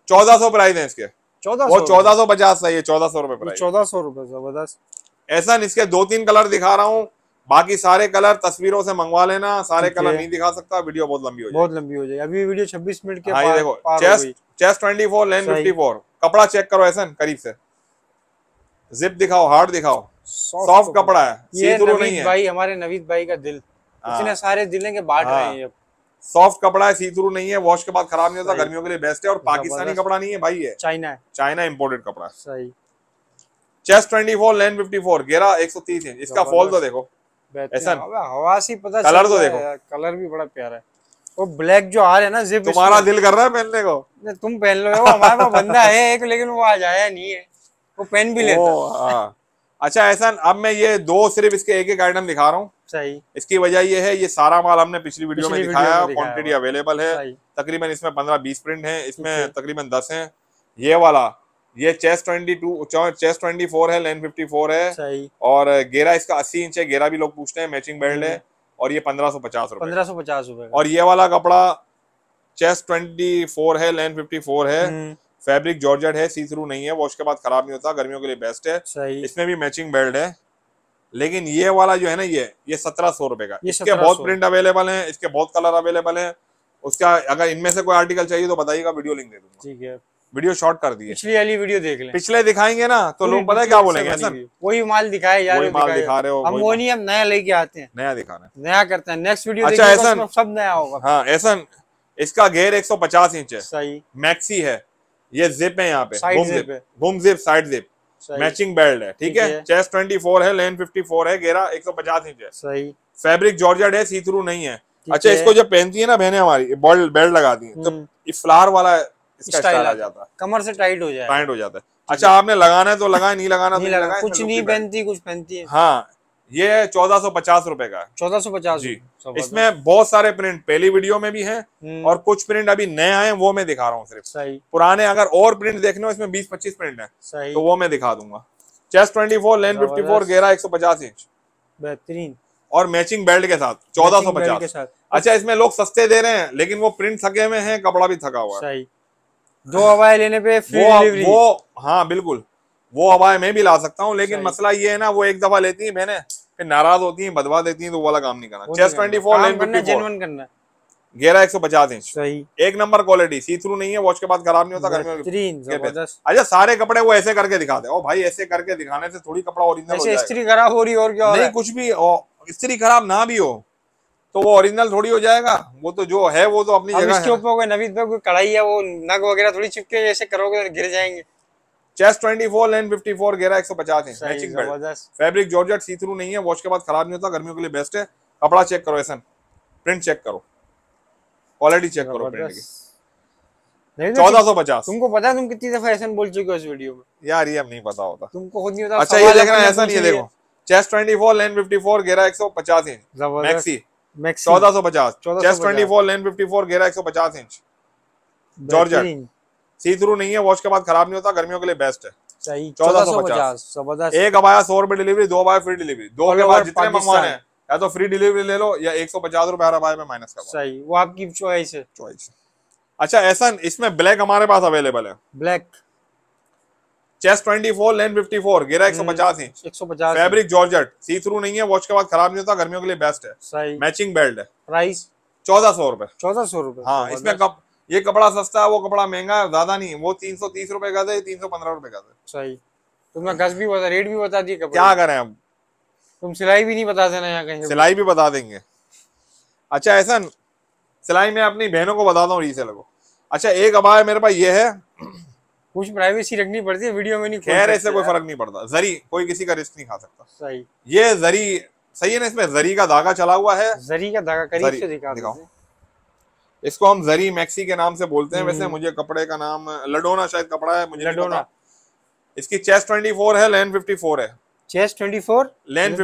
चौदह सौ प्राइस है इसके चौदह सौ चौदह सौ पचास सही है चौदह सौ रुपए चौदह सौ रुपए जबरदस्त ऐसा इसके दो तीन कलर दिखा रहा हूँ बाकी सारे कलर तस्वीरों से मंगवा लेना सारे कलर नहीं दिखा सकता वीडियो बहुत लंबी हो बहुत लंबी हो जाए अभी वीडियो 26 मिनट के हाँ देखो चेस्ट चेस्ट फोर लेन 54 कपड़ा चेक करो ऐसा करीब से जिप दिखाओ हार्ड दिखाओ सॉफ्ट तो कपड़ा है ये नहीं है भाई हमारे नवीद भाई का दिल हाँ। उसने सारे दिले के बाट रहे हैं सॉफ्ट हाँ। कपड़ा है सी थ्रू नहीं है वॉश के बाद खराब नहीं होता गर्मियों के लिए बेस्ट है और पाकिस्तानी कपड़ा नहीं है भाई है चाइना है चाइना इम्पोर्टेड कपड़ा सही चेस्ट 24 लेन 54 घेरा 130 इंच इसका फॉल तो देखो ऐसा हवा से पता कलर तो देखो कलर भी बड़ा प्यारा है वो ब्लैक जो आ रहा है ना जिप तुम्हारा दिल कर रहा है पहनने को तुम पहन लो हमारे पास बंदा है एक लेकिन वो आज आया नहीं है वो पहन भी लेता हाँ। अच्छा ऐसा अब मैं ये दो सिर्फ इसके एक एक आइटम दिखा रहा हूँ सही इसकी वजह ये है ये सारा माल हमने पिछली वीडियो पिछली में दिखाया क्वांटिटी अवेलेबल है तकरीबन इसमें पंद्रह बीस प्रिंट है इसमें तकरीबन दस है ये वाला ये chest twenty two chest twenty four है लेन फिफ्टी फोर है और गेरा इसका अस्सी इंच है गेरा भी लोग पूछते हैं मैचिंग बेल्ट है हम्म। और ये पंद्रह सौ पचास रूपए पंद्रह सौ पचास रूपए और ये वाला कपड़ा चेस्ट ट्वेंटी फोर है लेन फिफ्टी फोर है फैब्रिक हम्म। जॉर्जेट है सी थ्रू नहीं है वॉश के बाद खराब नहीं होता गर्मियों के लिए बेस्ट है इसमें भी मैचिंग बेल्ट है लेकिन ये वाला जो है ना ये ये सत्रह सौ रुपए का इसके बहुत प्रिंट अवेलेबल है इसके बहुत कलर अवेलेबल है उसका अगर इनमें से कोई आर्टिकल चाहिए तो बताइएगा वीडियो लिंक दे दूंगा ठीक है वीडियो शॉर्ट कर दिए पिछली वाली वीडियो देख ले पिछले दिखाएंगे ना तो लोग पता है क्या बोलेंगे सर वही माल दिखाए जा रहे माल दिखा रहे हो हम वो नहीं हम नया लेके आते हैं नया दिखा रहे हैं नया करते हैं नेक्स्ट वीडियो अच्छा ऐसा सब नया होगा हाँ ऐसा इसका घेर 150 इंच है सही मैक्सी है ये जिप है यहाँ पे घूम zip side zip matching belt है ठीक है चेस्ट 24 है लेन 54 है घेरा 150 इंच है सही फेब्रिक जॉर्जेट है सी थ्रू नहीं है अच्छा इसको जब पहनती है ना बहने हमारी बेल्ट लगा दी तो फ्लावर हम्म। वाला कमर से टाइट हो जाए टाइट हो जाता है अच्छा आपने लगाना है तो लगाए नहीं लगाना तो नहीं लगाए कुछ नहीं पहनती कुछ पहनती है हाँ ये चौदह सौ पचास रूपए का चौदह सौ पचास जी इसमें बहुत सारे प्रिंट पहली वीडियो में भी हैं हम्म। और कुछ प्रिंट अभी नए आए वो मैं दिखा रहा हूँ सिर्फ सही पुराने अगर और प्रिंट देखने हो इसमें बीस पच्चीस प्रिंट है सही तो वो मैं दिखा दूंगा chest twenty four length fifty four गेरा एक सौ पचास इंच बेहतरीन और मैचिंग बेल्ट के साथ चौदह सौ पचास अच्छा इसमें लोग सस्ते दे रहे हैं लेकिन वो प्रिंट थके हुए हैं कपड़ा भी थका हुआ है दो हाँ। हवाएं लेने पे फ्री वो, डिलीवरी वो हाँ बिल्कुल वो हवाएं मैं भी ला सकता हूँ लेकिन मसला ये है ना वो एक दफा लेती है मैंने फिर नाराज होती है बदवा देती है तो वाला काम नहीं करना चेस्ट ट्वेंटी फोर जेनवन करना गेरा एक सौ पचास इंच सही एक नंबर क्वालिटी सी थ्रू नहीं है वॉश के बाद खराब नहीं होता गर्मी अच्छा सारे कपड़े वो ऐसे करके दिखा दे ओ भाई ऐसे करके दिखाने से थोड़ी कपड़ा ओरिजिनल अच्छा, हो जाएगा खराब हो रही और क्या नहीं कुछ भी स्त्री खराब ना भी हो तो वो ओरिजिनल थोड़ी हो जाएगा वो तो जो है वो तो अपनी जगह इसके ऊपर कोई नवीद पे कोई कढ़ाई है वो नग वगैरह थोड़ी चिपके ऐसे करोगे तो गिर जाएंगे चेस्ट 24 लेन 54 घेरा 150 है matching belt fabric georgette see through नहीं है वॉश के बाद खराब नहीं होता गर्मियों के लिए बेस्ट है कपड़ा चेक करो ऐसा प्रिंट चेक करो क्वालिटी चेक करो प्रिंट की तो चौदह सौ पचास तुमको पता है तुम कितनी दफा ऐसा बोल चुके हो इस वीडियो में यार ये हम नहीं पता होता तुमको खुद नहीं पता अच्छा ये देख रहे हैं ऐसा नहीं देखो chest twenty four length fifty four 54 घेरा 150 इंच मैक्सी चौदह सौ पचास ट्वेंटी नहीं है होता गर्मियों के लिए बेस्ट है चौदह सौ पचास एक अबाया सौ रुपए डिलीवरी दो अबाया फ्री डिलीवरी दो के बाद जितने मंगवाने हैं या तो फ्री डिलीवरी ले लो या एक सौ पचास रुपए में माइनस का सही वो आपकी चॉइस है चॉइस अच्छा ऐसा इसमें ब्लैक हमारे पास अवेलेबल है ब्लैक चेस्ट 24 लेन 54 घेरा 150 inch 150 fabric georgette see through नहीं है वॉच के बाद खराब नहीं होता गर्मियों के लिए बेस्ट है सही मैचिंग बेल्ट है प्राइस चौदह सौ रूपए चौदह सौ रूपए हाँ इसमें कप, ये कपड़ा सस्ता है वो कपड़ा महंगा है ज्यादा नहीं वो तीन सौ तीस रूपए का था तीन सौ पंद्रह रूपए का था सही तुमने गज भी बता रेट भी बता दिए क्या करें हम तुम सिलाई भी नहीं बता देना यहाँ कहीं सिलाई भी बता देंगे अच्छा ऐसा सिलाई में अपनी बहनों को बताता हूँ रीसेल को अच्छा एक अबाया मेरे पास ये है कुछ प्राइवेसी रखनी पड़ती है वीडियो में नहीं खैर ऐसे कोई फर्क नहीं पड़ता जरी कोई किसी का रिस्क नहीं खा सकता सही ये जरी सही है ना इसमें जरी का धागा चला हुआ है जरी का धागा करीब से दिखा दिखाओ इसको हम जरी मैक्सी के नाम से बोलते हैं वैसे हम्म। मुझे कपड़े का नाम लडोना शायद कपड़ा है मुझे लडोना इसकी चेस्ट ट्वेंटी फोर है लेन फोर है चेस्ट ट्वेंटी फोर लेन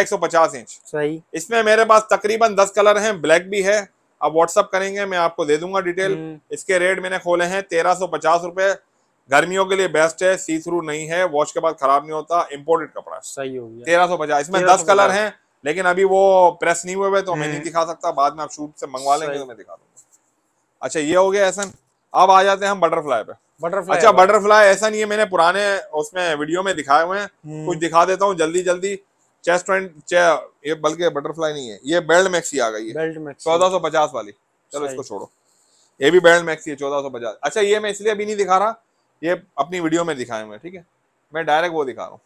एक सौ पचास इंच सही इसमें मेरे पास तकरीबन दस कलर हैं ब्लैक भी है अब व्हाट्सअप करेंगे मैं आपको दे दूंगा डिटेल हम्म। इसके रेट मैंने खोले हैं तेरह सौ पचास रुपए गर्मियों के लिए बेस्ट है सी थ्रू नहीं है वॉश के बाद खराब नहीं होता इम्पोर्टेड कपड़ा सही हो गया तेरह सौ पचास इसमें दस कलर है लेकिन अभी वो प्रेस नहीं हुए तो मैं नहीं हम्म। दिखा सकता बाद में आप शूट से मंगवा लेंगे तो मैं दिखा दूंगा अच्छा ये हो गया ऐसा अब आ जाते हैं हम बटरफ्लाई पे बटरफ्लाई अच्छा बटरफ्लाई ऐसा नहीं है मैंने पुराने उसमें वीडियो में दिखाए हुए हैं हम्म। कुछ दिखा देता हूँ जल्दी जल्दी चेस्ट ये बल्कि बटरफ्लाई नहीं है ये बेल्ट मैक्सी आ गई है चौदह सौ पचास वाली चलो इसको छोड़ो ये भी बेल्ट मैक्सी है चौदह सौ पचास अच्छा ये मैं इसलिए अभी नहीं दिखा रहा ये अपनी वीडियो में दिखाए मैं ठीक है मैं डायरेक्ट वो दिखा रहा हूँ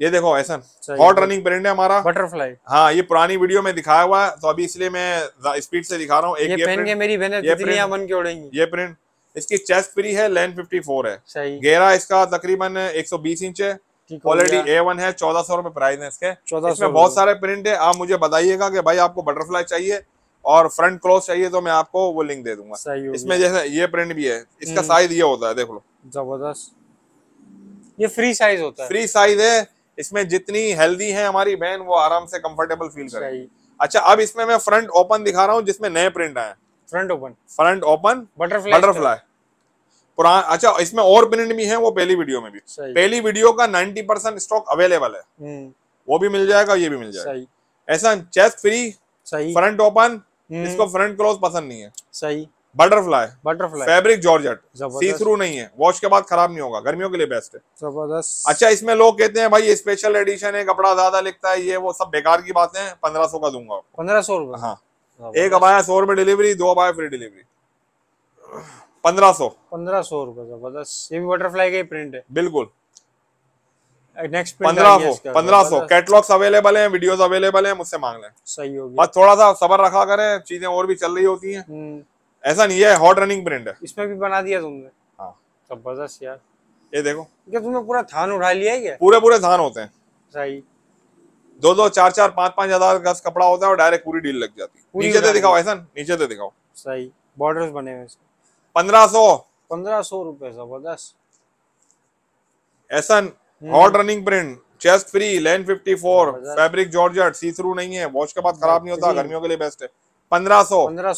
ये देखो ऐसा हॉट रनिंग ब्रांड है हमारा बटरफ्लाई हाँ ये पुरानी वीडियो में दिखाया हुआ है तो अभी इसलिए मैं स्पीड से दिखा रहा हूँ ये, प्रिंट, ये प्रिंट इसकी चेस्ट फ्री है लेन फोर है गेरा इसका तकरीबन एक सौ बीस इंच है क्वालिटी ए वन है चौदह सौ रूपए प्राइस है इसके इसमें बहुत सारे प्रिंट है आप मुझे बताइएगा कि भाई आपको बटरफ्लाई चाहिए और फ्रंट क्लोज चाहिए तो मैं आपको वो लिंक दे दूंगा इसमें जैसे ये प्रिंट भी है इसका साइज हम्म। ये होता है देख लो जबरदस्त ये फ्री साइज होता है फ्री साइज है इसमें जितनी हेल्दी है हमारी बहन वो आराम से कंफर्टेबल फील कर अच्छा अब इसमें मैं फ्रंट ओपन दिखा रहा हूँ जिसमें नए प्रिंट आए front open front open butterfly butterfly पुराना अच्छा इसमें और प्रिंट भी है वो पहली वीडियो में भी पहली वीडियो का 90 परसेंट स्टॉक अवेलेबल है हम्म। वो भी मिल जाएगा ये भी मिल जाएगा ऐसा चेस्ट फ्री फ्रंट ओपन इसको फ्रंट हम्म। क्लोज पसंद नहीं है सही butterfly butterfly fabric georgette see through नहीं है वॉश के बाद खराब नहीं होगा गर्मियों के लिए बेस्ट है जबरदस्त अच्छा इसमें लोग कहते हैं भाई स्पेशल एडिशन है कपड़ा ज्यादा लिखता है ये वो सब बेकार की बातें हैं पंद्रह सौ का दूंगा पंद्रह सौ रूपये हाँ एक अबाया सौ रूपये डिलीवरी दो अबाया फ्री डिलीवरी पंद्रह सौ पंद्रह सौ रूपये जबरदस्त ये भी बटरफ्लाई का ही प्रिंट है बिल्कुल नेक्स्ट पंद्रह सौ पंद्रह सौ कैटलॉग्स अवेलेबल हैं वीडियोस अवेलेबल हैं मुझसे मांग लें सही होगी बस थोड़ा सा सबर रखा करें चीजें और भी चल रही होती हैं हम्म। ऐसा नहीं है हॉट रनिंग ब्रांड है इसमें भी बना दिया तुमने हाँ। जबरदस्त यार ये देखो क्या तुमने पूरा धान उठा लिया है पूरे पूरे धान होते हैं सही दो दो चार चार पाँच पाँच हजार गज कपड़ा होता है और डायरेक्ट पूरी डील लग जाती है नीचे से दिखाओ ऐसा नीचे से दिखाओ सही बॉर्डर बने हुए पंद्रह सौ पंद्रह सौ रुपए जबरदस्त ऐसा hot running print chest free length 54 fabric georgette see through नहीं है वॉश के बाद खराब नहीं होता गर्मियों के लिए बेस्ट है पंद्रह सौ पंद्रह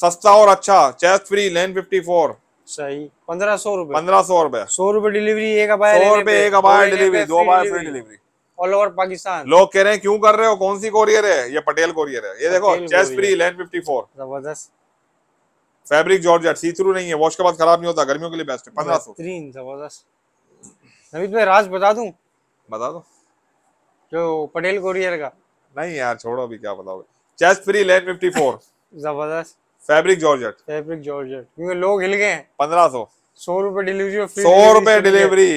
सस्ता और अच्छा चेस्ट फ्री लेन 54 सही पंद्रह सौ रूपए पंद्रह सौ रूपए सौ रूपए डिलीवरी एक अबायर सौ रूपए एक अबायर डिलीवरी दो अबायर free delivery all over Pakistan लोग कह रहे हैं क्यों कर रहे हो कौन सी कोरियर है ये पटेल कोरियर है ये देखो चेस्ट फ्री लेन 54 जबरदस्त फैब्रिक जॉर्जेट सी थ्रू नहीं है वॉश के बाद खराब नहीं होता गर्मियों के लिए बेस्ट है पंद्रह सौ जबरदस्त नवीद मैं राज बता दूं बता दो जो पटेल कोरियर का नहीं यार छोड़ो अभी क्या बताओगे चेस्ट फ्री लेन 54 जबरदस्त फैब्रिक जॉर्जेट फैब्रिक जॉर्जेट क्योंकि लोग हिल गए हैं पंद्रह सौ सौ रुपए डिलीवरी सौ रुपए डिलीवरी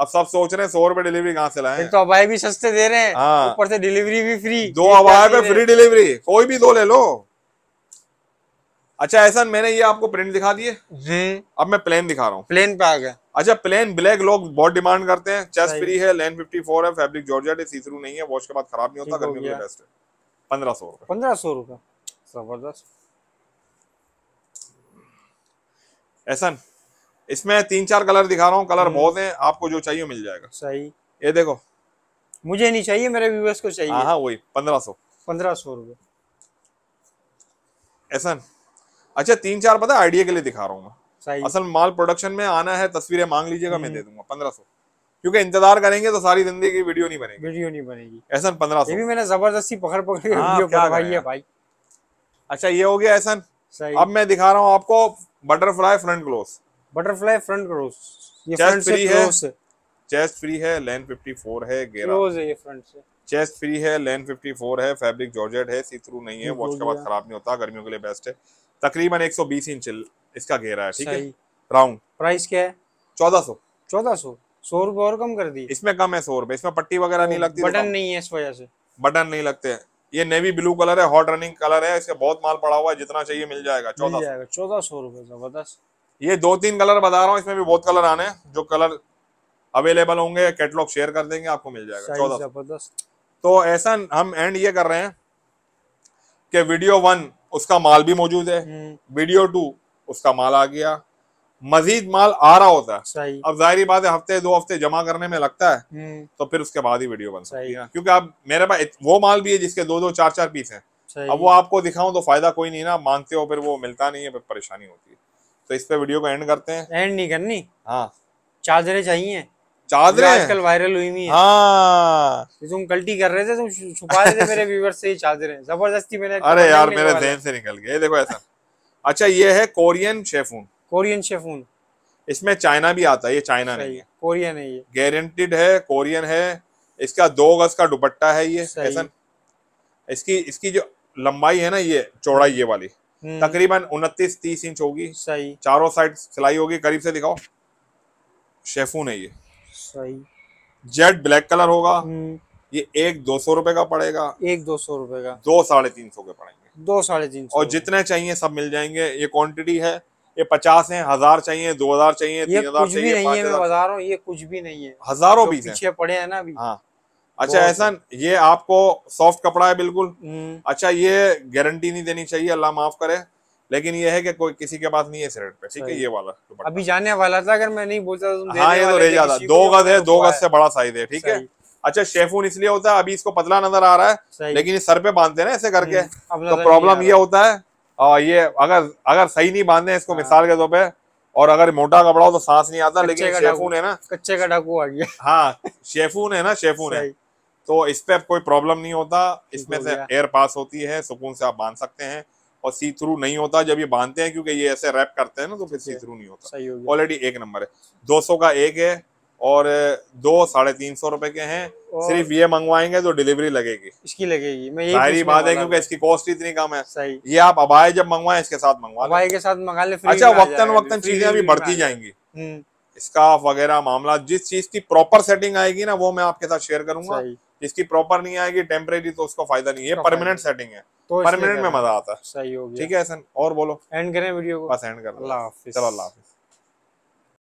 अब सब सोच रहे हैं सौ रुपए डिलीवरी कहाँ से लाए तो अबाई भी सस्ते दे रहे हैं हाँ। ऊपर से डिलीवरी भी फ्री दो अबाई पे फ्री डिलीवरी कोई भी दो ले लो अच्छा ऐसा मैंने ये आपको प्रिंट दिखा दिए अब मैं प्लेन दिखा रहा हूँ प्लेन पे आ गया अच्छा प्लेन ब्लैक लोग बहुत डिमांड करते हैं चेस्ट फ्री है लेन 54 है फैब्रिक जॉर्जेट है सीथ्रू नहीं है वॉश के बाद खराब नहीं होता गर्मी में बेस्ट है पंद्रह सौ रुपये पंद्रह सौ रुपये जबरदस्त ऐसा इसमें तीन चार कलर दिखा रहा हूँ कलर हम्म। बहुत हैं आपको जो चाहिए मिल जाएगा सही ये देखो मुझे नहीं चाहिए मेरे व्यूअर्स को चाहिए हाँ, हाँ वही पंद्रह सौ पंद्रह सौ रुपये ऐसा अच्छा तीन चार पता आइडिया के लिए दिखा रहा हूँ मैं असल माल प्रोडक्शन में आना है तस्वीरें मांग लीजिएगा मैं दे हम्म। दूंगा पंद्रह सौ क्योंकि इंतजार करेंगे तो सारी जिंदगी की वीडियो नहीं बनेगी वीडियो नहीं बनेगी ऐसा पंद्रह सौ मैंने जबरदस्ती पकड़ पकड़ी हाँ, भाई अच्छा ये हो गया ऐसा अब मैं दिखा रहा हूँ आपको butterfly front close butterfly front close ये है चेस्ट फ्री है लेन फिफ्टी फोर है चेस्ट फ्री है लेन 54 है फैब्रिक जॉर्जेट है सी थ्रू नहीं है वॉच के बाद खराब नहीं होता गर्मियों के लिए बेस्ट है तकरीबन 120 इंच इसका घेरा है ठीक है राउंड प्राइस क्या है चौदह सौ चौदह सौ सौ रुपए और कम कर दी इसमें कम है सौ रुपए इसमें पट्टी वगैरह नहीं लगती तो बटन नहीं है इस वजह से बटन नहीं लगते है ये नेवी ब्लू कलर है हॉट रनिंग कलर है इसके बहुत माल पड़ा हुआ है जितना चाहिए मिल जाएगा चौदह चौदह सौ रूपये जबरदस्त ये दो तीन कलर बता रहा हूँ इसमें भी बहुत कलर आने जो कलर अवेलेबल होंगे कैटलॉग शेयर कर देंगे आपको मिल जाएगा चौदह जबरदस्त तो ऐसा हम एंड ये कर रहे हैं कि वीडियो वन उसका माल भी मौजूद है वीडियो हम्म। टू उसका माल आ गया मजीद माल आ रहा होता है सही। अब जाहिर बात है हफ्ते दो हफ्ते जमा करने में लगता है हम्म। तो फिर उसके बाद ही वीडियो बन सकती है क्योंकि अब मेरे पास वो माल भी है जिसके दो दो चार चार पीस है अब वो आपको दिखाऊं तो फायदा कोई नहीं ना मांगते हो फिर वो मिलता नहीं है फिर परेशानी होती है तो इस पे वीडियो को एंड करते हैं एंड नहीं करनी हाँ चादरें चाहिए चादरें आजकल वायरल हुई हुई है हाँ। तुम गलती कर रहे थे तुम छुपा रहे थे मेरे व्यूवर से चादरें जबरदस्ती मैंने अरे यार मेरे जहन से निकल गए देखो ऐसा अच्छा ये है कोरियन शेफून कोरियन शेफून इसमें चाइना भी आता है ये चाइना नहीं है कोरियन है ये गारंटेड है कोरियन है इसका दो गज का दुपट्टा है ये ऐसा इसकी इसकी जो लंबाई है ना ये चौड़ाई ये वाली हम्म। तकरीबन उनतीस तीस इंच होगी सही चारों साइड सिलाई होगी करीब से दिखाओ शेफून है ये सही जेड ब्लैक कलर होगा हम्म। ये एक दो सौ रुपए का पड़ेगा एक दो सौ रुपए का दो साढ़े तीन सौ के पड़ेंगे दो साढ़े तीन और जितने चाहिए सब मिल जाएंगे ये क्वांटिटी है ये पचास है हजार चाहिए दो हजार चाहिए ये कुछ भी नहीं है हजारों ये कुछ भी नहीं है हजारों भी पीछे पड़े हैं ना अभी हाँ अच्छा ऐसा ये आपको सॉफ्ट कपड़ा है बिल्कुल हम्म। अच्छा ये गारंटी नहीं देनी चाहिए अल्लाह माफ करे लेकिन ये है कि कोई किसी के पास नहीं है सिरेट पे ठीक है ये वाला तो अभी जाने वाला था अगर मैं नहीं बोलता तो हाँ ये तो रह जाता दो गज है दो गज से बड़ा साइज है ठीक है अच्छा शेफून इसलिए होता है अभी इसको पतला नजर आ रहा है लेकिन ये सर पे बांधते ना ऐसे करके हम्म, तो प्रॉब्लम ये होता है और ये अगर अगर सही नहीं बांधे इसको हाँ। मिसाल के तौर पे और अगर मोटा कपड़ा हो तो सांस नहीं आता लेकिन शेफून है ना कच्चे का डाकू आ गया हाँ शेफून है ना शेफून है तो इस पे कोई प्रॉब्लम नहीं होता इसमें से एयर पास होती है सुकून से आप बांध सकते हैं और सी थ्रू नहीं होता जब ये बांधते हैं क्योंकि ये ऐसे रैप करते हैं ना तो फिर सी थ्रू नहीं होता ऑलरेडी एक नंबर है 200 का एक है और दो साढ़े तीन सौ रूपए के हैं सिर्फ ये मंगवाएंगे तो डिलीवरी लगेगी इसकी लगेगी मैं सारी बात है क्योंकि इसकी कॉस्ट इतनी कम है सही ये आप अबाए जब मंगवाए इसके साथ मंगवा अबाए के साथ मंगा ले अच्छा वक्तन वक्तन चीजें अभी बढ़ती जाएंगी हम्म। स्काफ वगैरह मामला जिस चीज की प्रॉपर सेटिंग आएगी ना वो मैं आपके साथ शेयर करूंगा जिसकी प्रॉपर नहीं आएगी टेम्परेरी तो उसका फायदा नहीं है परमानेंट सेटिंग है तो परमानेंट में मजा आता है सही हो गया ठीक है और बोलो एंड करें वीडियो को बस एंड कर अल्लाह हाफिज चलो अल्लाह हाफिज